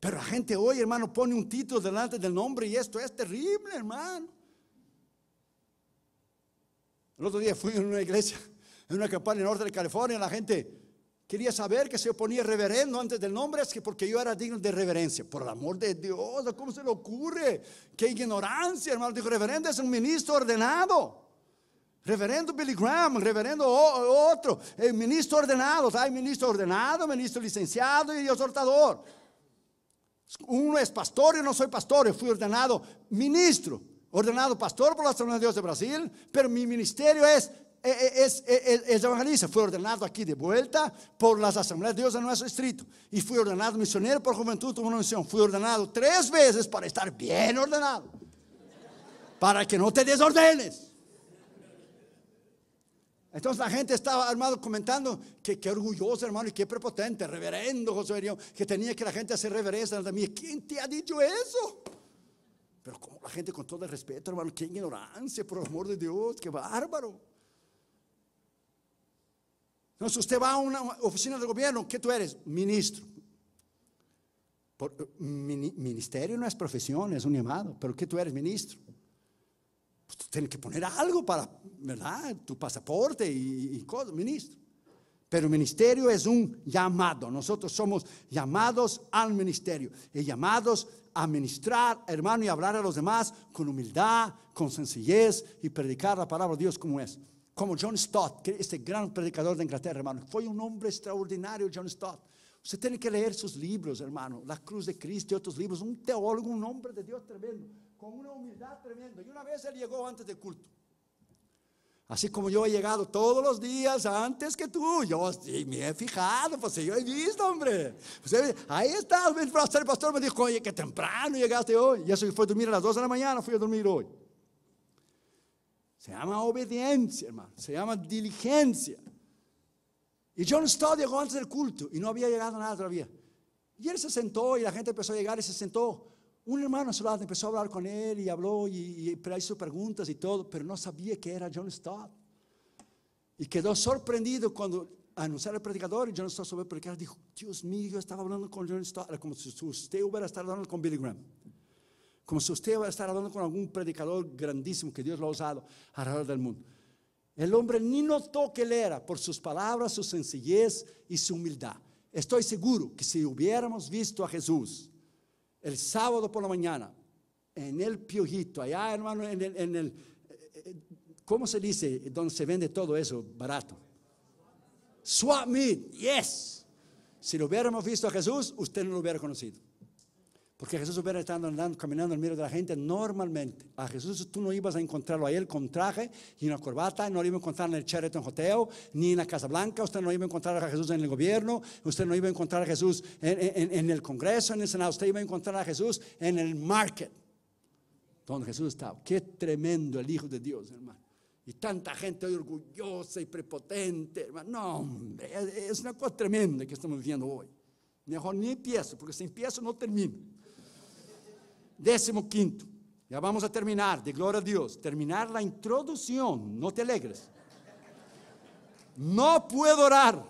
Pero la gente hoy, hermano, pone un título delante del nombre y esto es terrible, hermano. El otro día fui en una iglesia, en una campana en el norte de California, la gente Quería saber que se ponía reverendo antes del nombre, es que porque yo era digno de reverencia. Por el amor de Dios, ¿cómo se le ocurre? Qué ignorancia, hermano. Dijo, reverendo es un ministro ordenado. Reverendo Billy Graham, reverendo otro, el ministro ordenado. hay ministro ordenado, ministro licenciado y exhortador. Uno es pastor, yo no soy pastor, yo fui ordenado ministro, ordenado pastor por la Asamblea de Dios de Brasil, pero mi ministerio es eh, eh, es, eh, evangelista. Fue ordenado aquí de vuelta por las asambleas de Dios en nuestro distrito. Y fui ordenado misionero por juventud, tuvo una misión. Fui ordenado tres veces para estar bien ordenado. Para que no te desordenes. Entonces la gente estaba, hermano, comentando que, orgulloso, hermano, y qué prepotente, reverendo José que tenía que la gente hacer reverencia ¿Quién te ha dicho eso? Pero como la gente con todo el respeto, hermano, qué ignorancia, por amor de Dios, qué bárbaro. Entonces usted va a una oficina del gobierno, ¿qué tú eres? Ministro. Por, ministerio no es profesión, es un llamado, pero ¿qué tú eres ministro? Pues tienes que poner algo para, ¿verdad? Tu pasaporte y, y cosas, ministro. Pero ministerio es un llamado. Nosotros somos llamados al ministerio y llamados a ministrar, hermano, y hablar a los demás con humildad, con sencillez y predicar la palabra de Dios como es como John Stott, este gran predicador de Inglaterra, hermano. Fue un hombre extraordinario, John Stott. Usted tiene que leer sus libros, hermano, La Cruz de Cristo y otros libros. Un teólogo, un hombre de Dios tremendo, con una humildad tremenda. Y una vez él llegó antes del culto. Así como yo he llegado todos los días antes que tú, yo sí, me he fijado, pues yo he visto, hombre. Pues, eh, ahí está, el pastor, pastor me dijo, oye, que temprano llegaste hoy. Y eso fue a dormir a las 2 de la mañana, fui a dormir hoy. Se llama obediencia, hermano. Se llama diligencia. Y John Stott llegó antes del culto y no había llegado nada todavía. Y él se sentó y la gente empezó a llegar y se sentó. Un hermano a su lado empezó a hablar con él y habló y, le hizo preguntas y todo, pero no sabía que era John Stott. Y quedó sorprendido cuando anunció el predicador y John Stott se porque porque dijo, Dios mío, yo estaba hablando con John Stott, era como si usted hubiera estado hablando con Billy Graham. Como si usted va a estar hablando con algún predicador grandísimo que Dios lo ha usado alrededor del mundo. El hombre ni notó que él era por sus palabras, su sencillez y su humildad. Estoy seguro que si hubiéramos visto a Jesús el sábado por la mañana en el piojito, allá hermano, en el, eh, ¿cómo se dice? Donde se vende todo eso barato. Swap meet, yes. Si lo hubiéramos visto a Jesús, usted no lo hubiera conocido. Porque Jesús hubiera estado andando, caminando en medio de la gente normalmente. A Jesús tú no ibas a encontrarlo a él con traje y una corbata, no lo iba a encontrar en el Sheraton Hotel, ni en la Casa Blanca, usted no iba a encontrar a Jesús en el gobierno, usted no iba a encontrar a Jesús en, el Congreso, en el Senado, usted iba a encontrar a Jesús en el market, donde Jesús estaba. Qué tremendo el Hijo de Dios, hermano. Y tanta gente hoy orgullosa y prepotente, hermano. No, es una cosa tremenda que estamos viviendo hoy. Mejor ni empiezo, porque si empiezo no termino. Décimo quinto, ya vamos a terminar, de gloria a Dios, terminar la introducción, no te alegres. No puedo orar.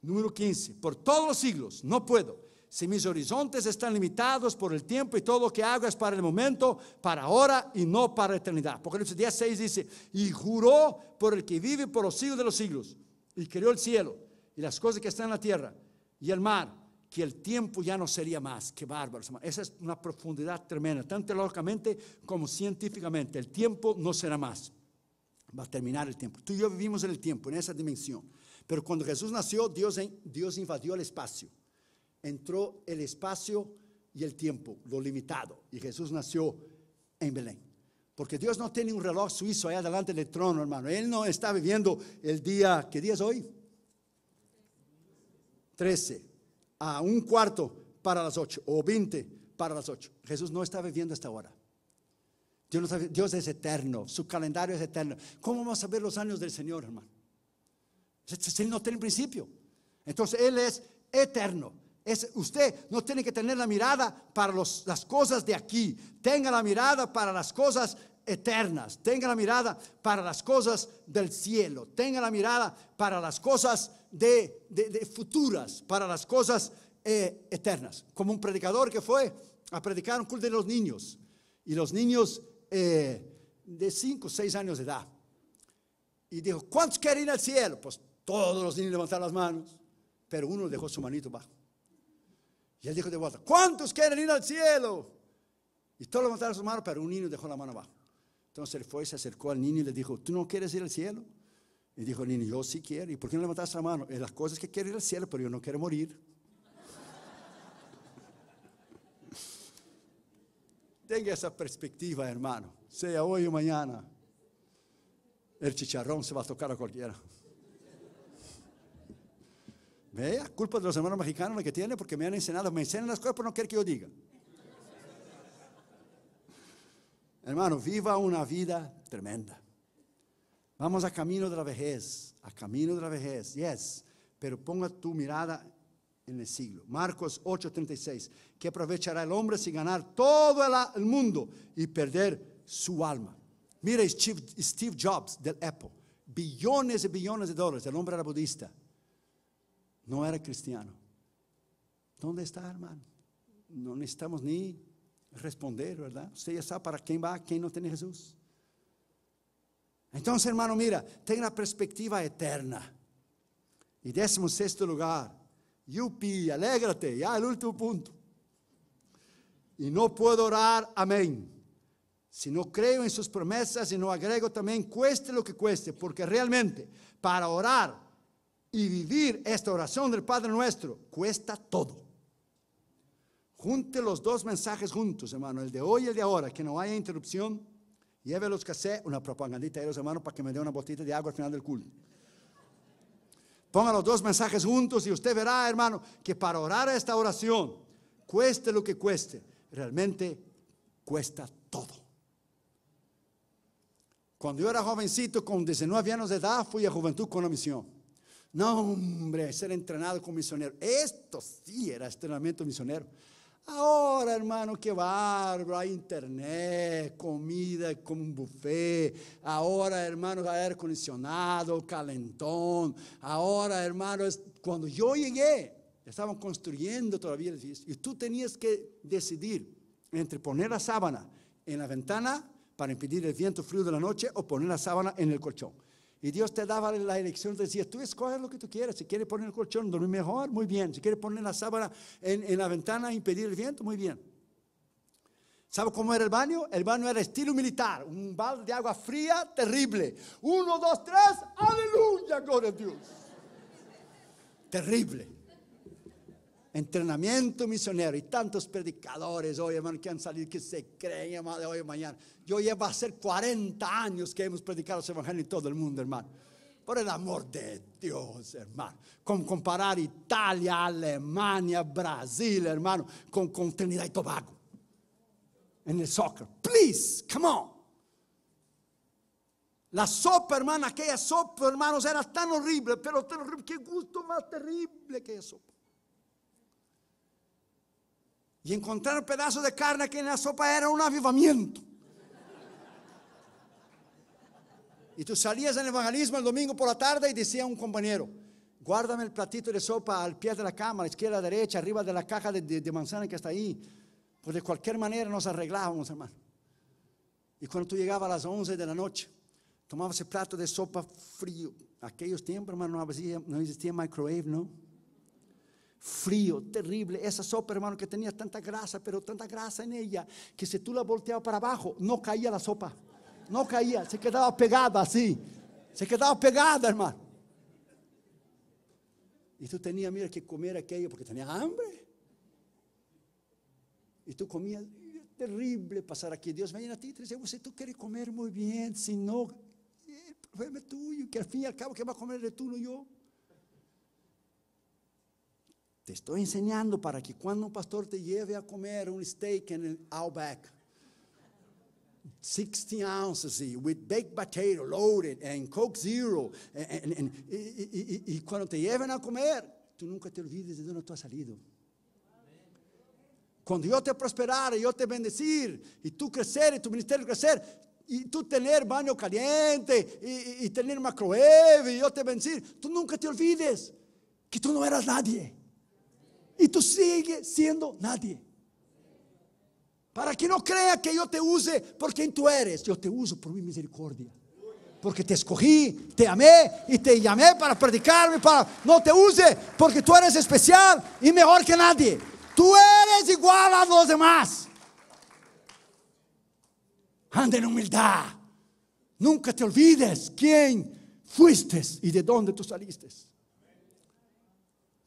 Número 15, por todos los siglos, no puedo. Si mis horizontes están limitados por el tiempo y todo lo que hago es para el momento, para ahora y no para la eternidad. Apocalipsis 16 dice, y juró por el que vive por los siglos de los siglos, y creó el cielo y las cosas que están en la tierra y el mar que el tiempo ya no sería más. Qué bárbaro. Esa es una profundidad tremenda, tanto lógicamente como científicamente. El tiempo no será más. Va a terminar el tiempo. Tú y yo vivimos en el tiempo, en esa dimensión. Pero cuando Jesús nació, Dios, Dios invadió el espacio. Entró el espacio y el tiempo, lo limitado. Y Jesús nació en Belén. Porque Dios no tiene un reloj suizo allá adelante del trono, hermano. Él no está viviendo el día, que día es hoy? 13 a un cuarto para las ocho o veinte para las ocho. Jesús no está viviendo hasta ahora. Dios, es eterno, su calendario es eterno. ¿Cómo vamos a ver los años del Señor, hermano? Él no tiene principio. Entonces Él es eterno. Es, usted no tiene que tener la mirada para las cosas de aquí. Tenga la mirada para las cosas eternas, tenga la mirada para las cosas del cielo, tenga la mirada para las cosas de, futuras, para las cosas eh, eternas. Como un predicador que fue a predicar un culto de los niños y los niños eh, de 5 o 6 años de edad. Y dijo, ¿cuántos quieren ir al cielo? Pues todos los niños levantaron las manos, pero uno dejó su manito bajo. Y él dijo de vuelta, ¿cuántos quieren ir al cielo? Y todos levantaron sus manos, pero un niño dejó la mano abajo. Entonces él fue, y se acercó al niño y le dijo, ¿tú no quieres ir al cielo? Y dijo niño, yo sí quiero. ¿Y por qué no levantaste la mano? Eh, las cosas que quiero ir al cielo, pero yo no quiero morir. <laughs> Tenga esa perspectiva, hermano, sea hoy o mañana. El chicharrón se va a tocar a cualquiera. Vea, culpa de los hermanos mexicanos lo que tiene, porque me han enseñado, me enseñan las cosas, pero no quieren que yo diga. Hermano, viva una vida tremenda. Vamos a camino de la vejez, a camino de la vejez, yes. Pero ponga tu mirada en el siglo. Marcos 8:36, ¿Qué aprovechará el hombre si ganar todo el mundo y perder su alma. Mira Steve Jobs del Apple, billones y billones de dólares, el hombre era budista, no era cristiano. ¿Dónde está, hermano? No necesitamos ni responder, ¿verdad? Usted ya sabe para quién va, quien no tiene Jesús. Entonces, hermano, mira, tenha la perspectiva eterna. Y décimo sexto lugar, yupi, alégrate, ya el último punto. Y no puedo orar, amén. Si no creo en sus promesas y no agrego también, cueste lo que cueste, porque realmente para orar y vivir esta oración del Padre nuestro cuesta todo. Junte los dos mensajes juntos, hermano, el de hoy y el de ahora, que no haya interrupción. Lleve los hace una propagandita de los hermanos para que me dé una botita de agua al final del culto. Ponga los dos mensajes juntos y usted verá, hermano, que para orar esta oración, cueste lo que cueste, realmente cuesta todo. Cuando yo era jovencito, con 19 años de edad, fui a Juventud con la Misión. No, hombre, ser entrenado como misionero. Esto sí era entrenamiento misionero. Ahora, hermano, qué bárbaro, hay internet, comida como un buffet. Ahora, hermano, hay aire acondicionado, calentón. Ahora, hermano, cuando yo llegué, estaban construyendo todavía el edificio. Y tú tenías que decidir entre poner la sábana en la ventana para impedir el viento frío de la noche o poner la sábana en el colchón. Y Dios te daba la elección, decía, tú escoges lo que tú quieras, si quieres poner el colchón, dormir mejor, muy bien, si quieres poner la sábana en, la ventana impedir el viento, muy bien. ¿Sabes cómo era el baño? El baño era estilo militar, un balde de agua fría terrible. Uno, dos, tres, aleluya, gloria a Dios. Terrible entrenamiento misionero y tantos predicadores hoy, hermano, que han salido, que se creen, hermano, de hoy a mañana. Yo llevo a ser 40 años que hemos predicado el Evangelio en todo el mundo, hermano. Por el amor de Dios, hermano. Con comparar Italia, Alemania, Brasil, hermano, con, Trinidad y Tobago. En el soccer. Please, come on. La sopa, hermano, aquella sopa, hermanos, era tan horrible, pero tan horrible. Qué gusto más terrible que sopa. Y encontrar un pedazo de carne que en la sopa era un avivamiento. Y tú salías en el evangelismo el domingo por la tarde y decía a un compañero, guárdame el platito de sopa al pie de la cama, a la izquierda, a derecha, arriba de la caja de, manzana que está ahí. Pues de cualquier manera nos arreglábamos, hermano. Y cuando tú llegabas a las 11 de la noche, tomabas el plato de sopa frío. Aquellos tiempos, hermano, no existía, no existía microwave, ¿no? frío, terrible. Esa sopa, hermano, que tenía tanta grasa, pero tanta grasa en ella, que si tú la volteabas para abajo, no caía la sopa. No caía, se quedaba pegada así. Se quedaba pegada, hermano. Y tú tenías, mira, que comer aquello porque tenía hambre. Y tú comías, terrible pasar aquí. Dios viene a ti y te dice, si tú quieres comer muy bien, si no, el eh, problema pues, tuyo, que al fin y al cabo, ¿qué va a comer de tú, no yo? Te estoy enseñando para que cuando un pastor te lleve a comer un steak en el Outback, 16 ounces with baked potato loaded and Coke Zero, y, cuando te lleven a comer, tú nunca te olvides de dónde tú has salido. Cuando yo te prosperaré, yo te bendecir, y tú crecer, y tu ministerio crecer, y tú tener baño caliente, y, tener macroeve, y yo te bendecir, tú nunca te olvides que tú no eras nadie y tú sigues siendo nadie. Para que no crea que yo te use Porque quien tú eres, yo te uso por mi misericordia. Porque te escogí, te amé y te llamé para predicarme, para no te use, porque tú eres especial y mejor que nadie. Tú eres igual a los demás. Anda en humildad. Nunca te olvides quién fuiste y de dónde tú saliste.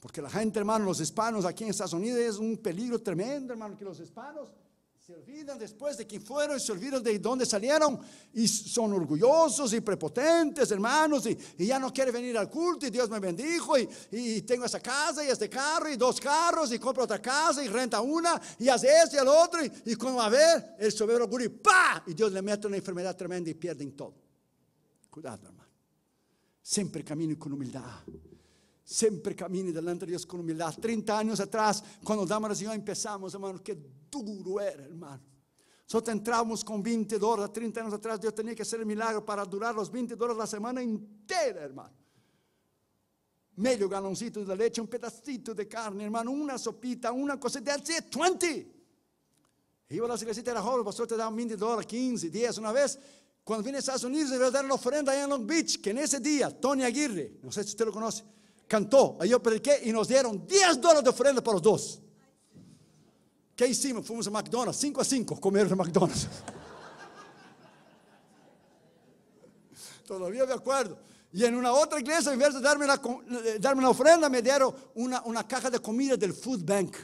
Porque la gente, hermano, los hispanos aquí en Estados Unidos es un peligro tremendo, hermano, que los hispanos se olvidan después de quién fueron, y se olvidan de dónde salieron y son orgullosos y prepotentes, hermanos, y, ya no quiere venir al culto y Dios me bendijo y, tengo esa casa y este carro y dos carros y compro otra casa y renta una y hace esto y el otro y, y cuando va a ver el soberbio orgullo y ¡pa! Y Dios le mete una enfermedad tremenda y pierden todo. Cuidado, hermano. Siempre camino con humildad Siempre camine delante de Dios con humildad. 30 años atrás, cuando damos la yo empezamos, hermano, qué duro era, hermano. Nosotros entramos con 20 dólares, 30 años atrás Dios tenía que hacer el milagro para durar los 20 dólares la semana entera, hermano. Medio galoncito de leche, un pedacito de carne, hermano, una sopita, una cosa, de it, 20. Iba a la siguiente era joven, pastor te daba 20 dólares, 15, 10, una vez. Cuando vine a Estados Unidos, debía dar la ofrenda allá en Long Beach, que en ese día, Tony Aguirre, no sé si usted lo conoce, cantó, ahí yo prediqué y nos dieron 10 dólares de ofrenda para los dos. ¿Qué hicimos? Fuimos a McDonald's, 5 a 5, comer a McDonald's. <laughs> Todavía me acuerdo. Y en una otra iglesia, en vez de darme la, eh, darme una ofrenda, me dieron una, una, caja de comida del food bank.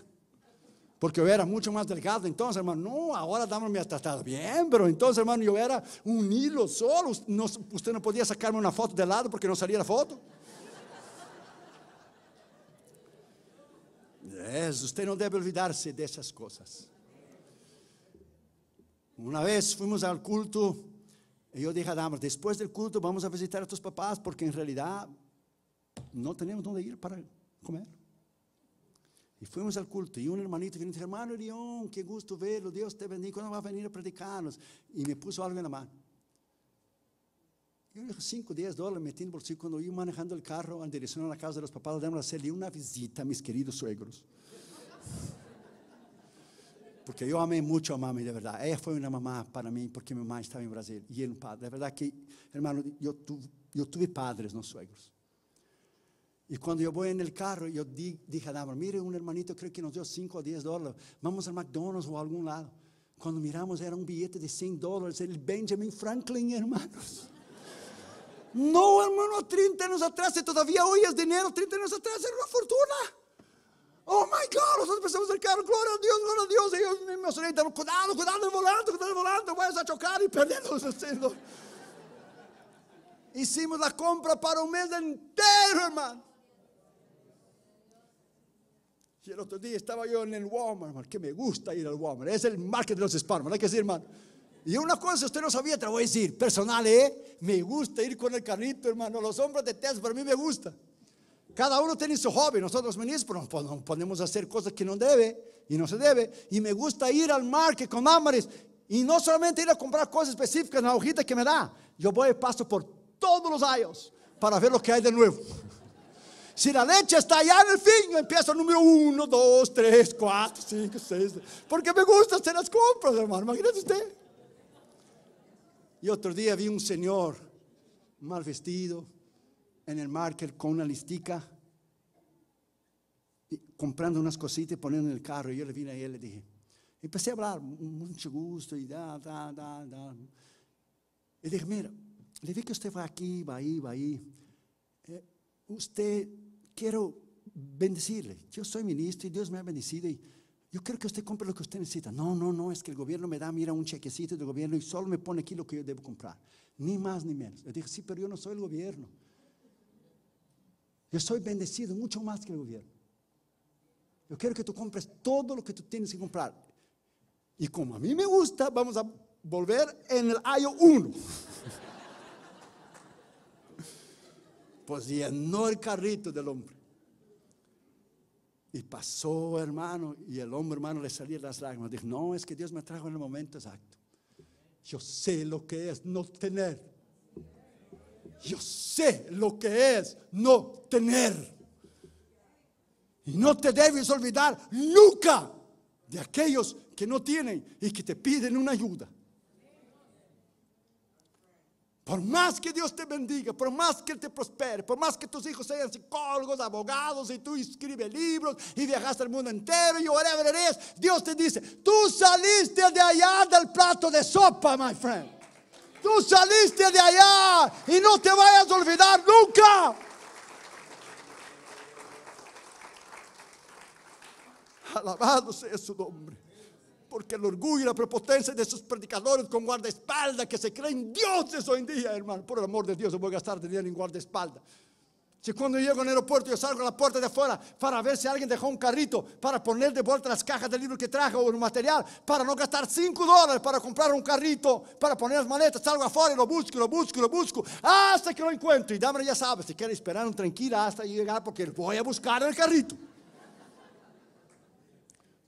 Porque yo era mucho más delgado. Entonces, hermano, no, ahora dame mi tratado bien, pero entonces, hermano, yo era un hilo solo. usted no podía sacarme una foto de lado porque no salía la foto. usted no debe olvidarse de esas cosas Una vez fuimos al culto Y yo dije a Dama, Después del culto vamos a visitar a tus papás, porque en realidad No tenemos donde ir para comer. Y fuimos al culto Y un hermanito viene y hermano León, qué gusto verlo Dios te bendiga, va a venir a predicarnos Y me puso algo en la mano yo dije 5, 10 dólares metí en el bolsillo cuando iba manejando el carro en dirección a la casa de los papás. a hacerle una visita a mis queridos suegros. Porque yo amé mucho a mami, de verdad. Ella fue una mamá para mí porque mi mamá estaba en Brasil y era un padre. De verdad que, hermano, yo, tuve, yo tuve padres, no suegros. Y cuando yo voy en el carro, yo dije a mire, un hermanito creo que nos dio 5 o 10 dólares. Vamos al McDonald's o a algún lado. Cuando miramos era un billete de 100 dólares, el Benjamin Franklin, hermanos. No, hermano, 30 años atrás, y eh, todavía hoy es dinero, 30 años atrás era una fortuna. Oh my God, nosotros empezamos a carro, gloria a Dios, gloria a Dios. Y yo me emocioné, cuidado, cuidado el volante, cuidado el volante, voy a chocar y perdemos el Hicimos la compra para un mes entero, hermano. Y el otro día estaba yo en el Walmart, que me gusta ir al Walmart, es el market de los hispanos, hay que decir hermano? Y una cosa, usted no sabía, te lo voy a decir, personal, ¿eh? Me gusta ir con el carrito, hermano. Los hombres de test para mí me gusta. Cada uno tiene su hobby. Nosotros ministros pues, nos ponemos a hacer cosas que no debe y no se debe. Y me gusta ir al que con ámares. Y no solamente ir a comprar cosas específicas en la hojita que me da. Yo voy y paso por todos los años para ver lo que hay de nuevo. Si la leche está allá en el fin, yo empiezo número uno, dos, tres, cuatro, cinco Seis, Porque me gusta hacer las compras, hermano. imagínese usted. Y otro día vi un señor mal vestido en el market con una listica, comprando unas cositas y poniendo en el carro. Y yo le vine a él y le dije, empecé a hablar, mucho gusto y da, da, da, da. Y dije, mira, le vi que usted va aquí, va ahí, va ahí. Eh, usted, quiero bendecirle. Yo soy ministro y Dios me ha bendecido y yo quiero que usted compre lo que usted necesita. No, no, no, es que el gobierno me da, mira, un chequecito del gobierno y solo me pone aquí lo que yo debo comprar. Ni más ni menos. Le dije, sí, pero yo no soy el gobierno. Yo soy bendecido mucho más que el gobierno. Yo quiero que tú compres todo lo que tú tienes que comprar. Y como a mí me gusta, vamos a volver en el año 1. <laughs> pues llenó el carrito del hombre. Y pasó, hermano, y el hombre, hermano, le salían las lágrimas. Dijo, no, es que Dios me trajo en el momento exacto. Yo sé lo que es no tener. Yo sé lo que es no tener. Y no te debes olvidar nunca de aquellos que no tienen y que te piden una ayuda. Por más que Dios te bendiga, por más que Él te prospere, por más que tus hijos sean psicólogos, abogados y tú escribes libros y viajaste al mundo entero y whatever it is, Dios te dice, tú saliste de allá del plato de sopa, my friend. Tú saliste de allá y no te vayas a olvidar nunca. Alabado sea su nombre. Porque el orgullo y la prepotencia de esos predicadores con guardaespaldas que se creen dioses hoy en día, hermano. Por el amor de Dios, voy a gastar dinero en guardaespaldas. Si cuando llego al aeropuerto yo salgo a la puerta de afuera para ver si alguien dejó un carrito, para poner de vuelta las cajas de libro que trajo o el material, para no gastar 5 dólares para comprar un carrito, para poner las maletas, salgo afuera y lo busco, lo busco, lo busco, hasta que lo encuentro. Y dame ya sabe si quiere esperar un tranquila hasta llegar porque voy a buscar el carrito.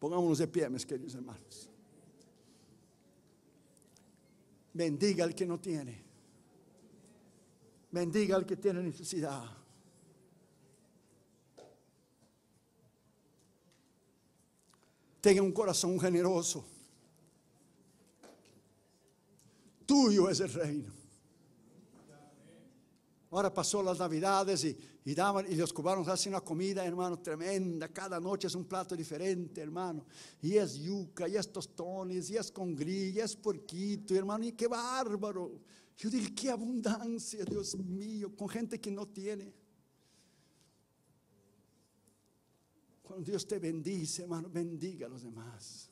Pongámonos de pie, mis queridos hermanos. Bendiga al que no tiene. Bendiga al que tiene necesidad. Tenga un corazón generoso. Tuyo es el reino. Ahora pasó las navidades y y daban, y los cubanos hacen una comida, hermano, tremenda. Cada noche es un plato diferente, hermano. Y es yuca, y es tostones, y es con gris, y es porquito hermano. Y qué bárbaro. Yo dije, qué abundancia, Dios mío, con gente que no tiene. Cuando Dios te bendice, hermano, bendiga a los demás.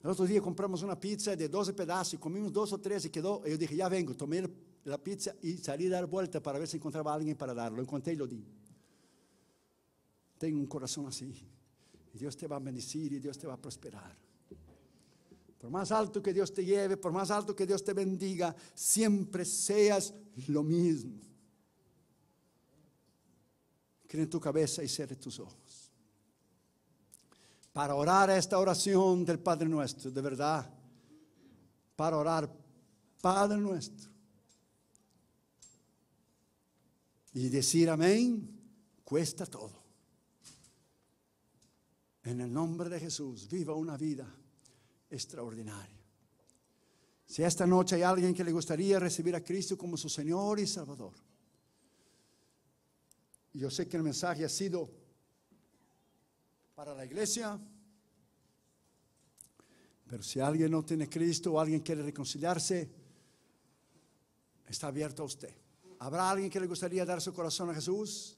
El otro día compramos una pizza de 12 pedazos y comimos dos o tres y quedó. Y yo dije, ya vengo, tomé el la pizza y salí a dar vuelta para ver si encontraba a alguien para darlo. Encontré y lo di. Tengo un corazón así. Y Dios te va a bendecir y Dios te va a prosperar. Por más alto que Dios te lleve, por más alto que Dios te bendiga, siempre seas lo mismo. Cree en tu cabeza y cierre tus ojos. Para orar esta oración del Padre nuestro, de verdad, para orar, Padre nuestro Y decir amén cuesta todo. En el nombre de Jesús, viva una vida extraordinaria. Si esta noche hay alguien que le gustaría recibir a Cristo como su Señor y Salvador, yo sé que el mensaje ha sido para la iglesia, pero si alguien no tiene Cristo o alguien quiere reconciliarse, está abierto a usted. ¿Habrá alguien que le gustaría dar su corazón a Jesús?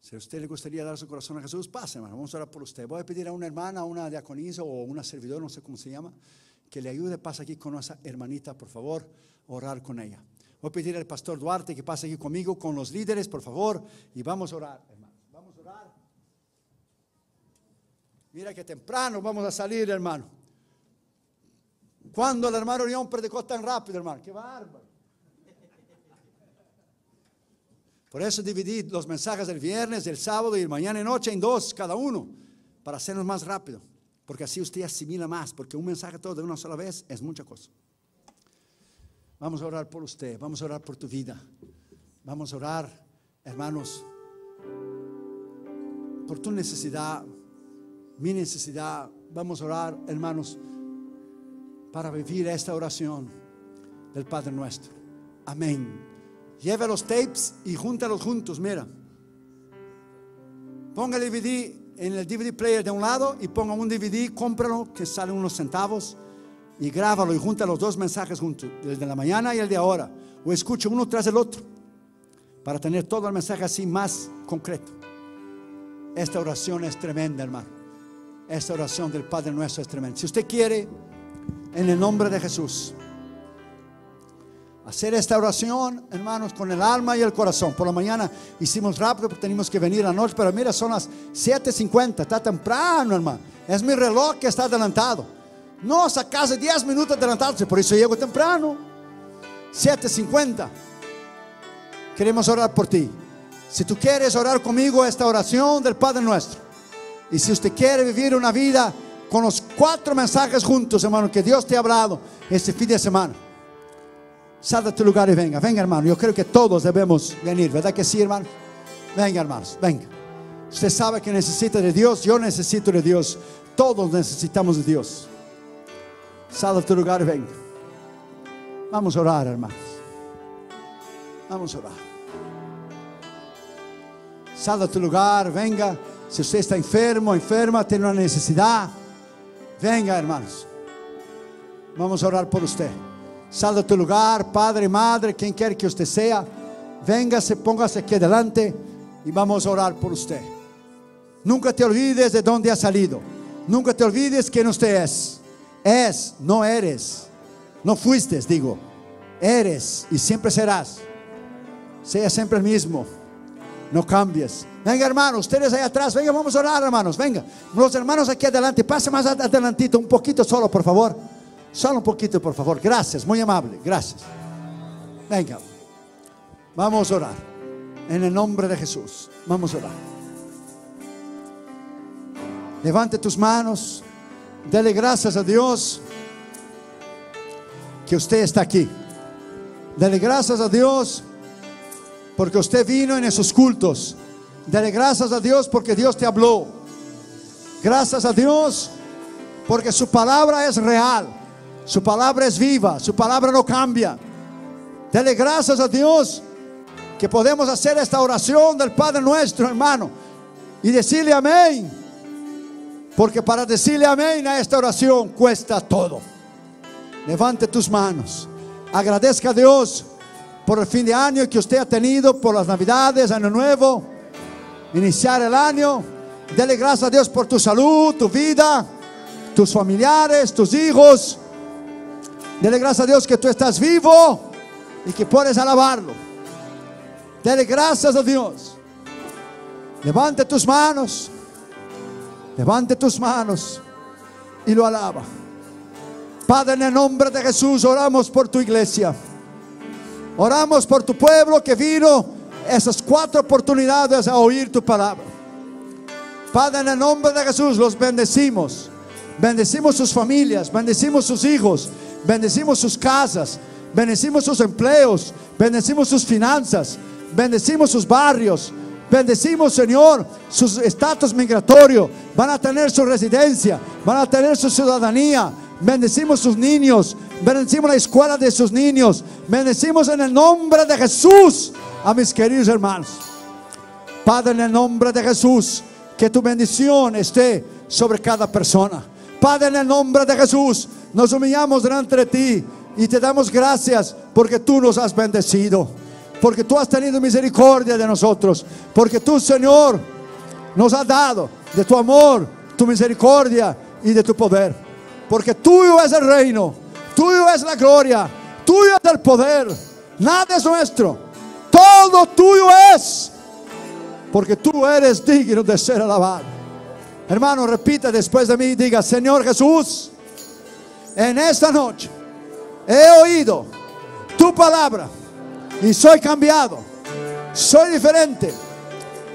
Si a usted le gustaría dar su corazón a Jesús, pase, hermano. Vamos a orar por usted. Voy a pedir a una hermana, a una diaconisa o una servidora, no sé cómo se llama, que le ayude. Pase aquí con nuestra hermanita, por favor, orar con ella. Voy a pedir al pastor Duarte que pase aquí conmigo, con los líderes, por favor, y vamos a orar, hermano. Vamos a orar. Mira que temprano vamos a salir, hermano. Cuando el hermano Orión predicó tan rápido, hermano? ¡Qué bárbaro! Por eso dividí los mensajes del viernes, del sábado y el mañana y noche en dos cada uno, para hacernos más rápido, porque así usted asimila más, porque un mensaje todo de una sola vez es mucha cosa. Vamos a orar por usted, vamos a orar por tu vida, vamos a orar, hermanos, por tu necesidad, mi necesidad, vamos a orar, hermanos, para vivir esta oración del Padre nuestro. Amén. Lleva los tapes y júntalos juntos, mira. Ponga el DVD en el DVD player de un lado y ponga un DVD, cómpralo, que sale unos centavos, y grábalo y junta los dos mensajes juntos, el de la mañana y el de ahora. O escucha uno tras el otro, para tener todo el mensaje así más concreto. Esta oración es tremenda, hermano. Esta oración del Padre nuestro es tremenda. Si usted quiere, en el nombre de Jesús hacer esta oración, hermanos, con el alma y el corazón. Por la mañana hicimos rápido porque teníamos que venir a noche pero mira, son las 7:50, está temprano, hermano. Es mi reloj que está adelantado. No, sacase 10 minutos adelantados, por eso llego temprano. 7:50. Queremos orar por ti. Si tú quieres orar conmigo esta oración del Padre nuestro, y si usted quiere vivir una vida con los cuatro mensajes juntos, hermano, que Dios te ha hablado este fin de semana sal a tu este lugar y venga. Venga, hermano. Yo creo que todos debemos venir, ¿verdad que sí, hermano? Venga, hermanos, venga. Usted sabe que necesita de Dios. Yo necesito de Dios. Todos necesitamos de Dios. sal a tu este lugar y venga. Vamos a orar, hermanos. Vamos a orar. sal a tu este lugar, venga. Si usted está enfermo, enferma, tiene una necesidad, venga, hermanos. Vamos a orar por usted. Sal de tu lugar, padre, madre, quien quiera que usted sea. Véngase, póngase aquí adelante y vamos a orar por usted. Nunca te olvides de dónde has salido. Nunca te olvides quién usted es. Es, no eres. No fuiste, digo. Eres y siempre serás. Sea siempre el mismo. No cambies. Venga, hermano, ustedes ahí atrás. Venga, vamos a orar, hermanos. Venga. Los hermanos aquí adelante. Pase más adelantito, un poquito solo, por favor. Solo un poquito, por favor. Gracias, muy amable. Gracias. Venga, vamos a orar. En el nombre de Jesús, vamos a orar. Levante tus manos. Dele gracias a Dios que usted está aquí. Dele gracias a Dios porque usted vino en esos cultos. Dele gracias a Dios porque Dios te habló. Gracias a Dios porque su palabra es real. Su palabra es viva, su palabra no cambia. Dele gracias a Dios que podemos hacer esta oración del Padre nuestro, hermano, y decirle amén. Porque para decirle amén a esta oración cuesta todo. Levante tus manos. Agradezca a Dios por el fin de año que usted ha tenido, por las navidades, año nuevo, iniciar el año. Dele gracias a Dios por tu salud, tu vida, tus familiares, tus hijos. Dele gracias a Dios que tú estás vivo y que puedes alabarlo. Dele gracias a Dios. Levante tus manos. Levante tus manos y lo alaba. Padre, en el nombre de Jesús, oramos por tu iglesia. Oramos por tu pueblo que vino esas cuatro oportunidades a oír tu palabra. Padre, en el nombre de Jesús, los bendecimos. Bendecimos sus familias, bendecimos sus hijos, Bendecimos sus casas, bendecimos sus empleos, bendecimos sus finanzas, bendecimos sus barrios, Bendecimos, Señor, sus estatus migratorio. Van a tener su residencia, van a tener su ciudadanía. Bendecimos sus niños, bendecimos la escuela de sus niños. Bendecimos en el nombre de Jesús a mis queridos hermanos. Padre, en el nombre de Jesús, que tu bendición esté sobre cada persona. Padre, en el nombre de Jesús, nos humillamos delante de ti y te damos gracias porque tú nos has bendecido, porque tú has tenido misericordia de nosotros, porque tú, Señor, nos has dado de tu amor, tu misericordia y de tu poder. Porque tuyo es el reino, tuyo es la gloria, tuyo es el poder. Nada es nuestro, todo tuyo es. Porque tú eres digno de ser alabado. Hermano, repita después de mí diga, Señor Jesús, en esta noche he oído tu palabra y soy cambiado, soy diferente,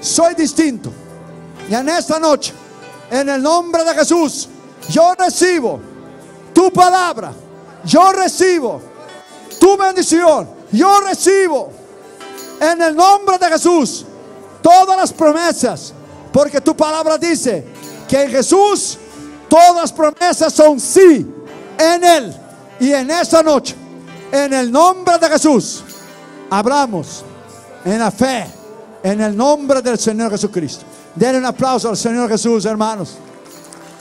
soy distinto. Y en esta noche, en el nombre de Jesús, yo recibo tu palabra, yo recibo tu bendición, yo recibo en el nombre de Jesús todas las promesas, porque tu palabra dice que en Jesús todas las promesas son sí en Él. Y en esta noche, en el nombre de Jesús, abramos en la fe, en el nombre del Señor Jesucristo. Denle un aplauso al Señor Jesús, hermanos.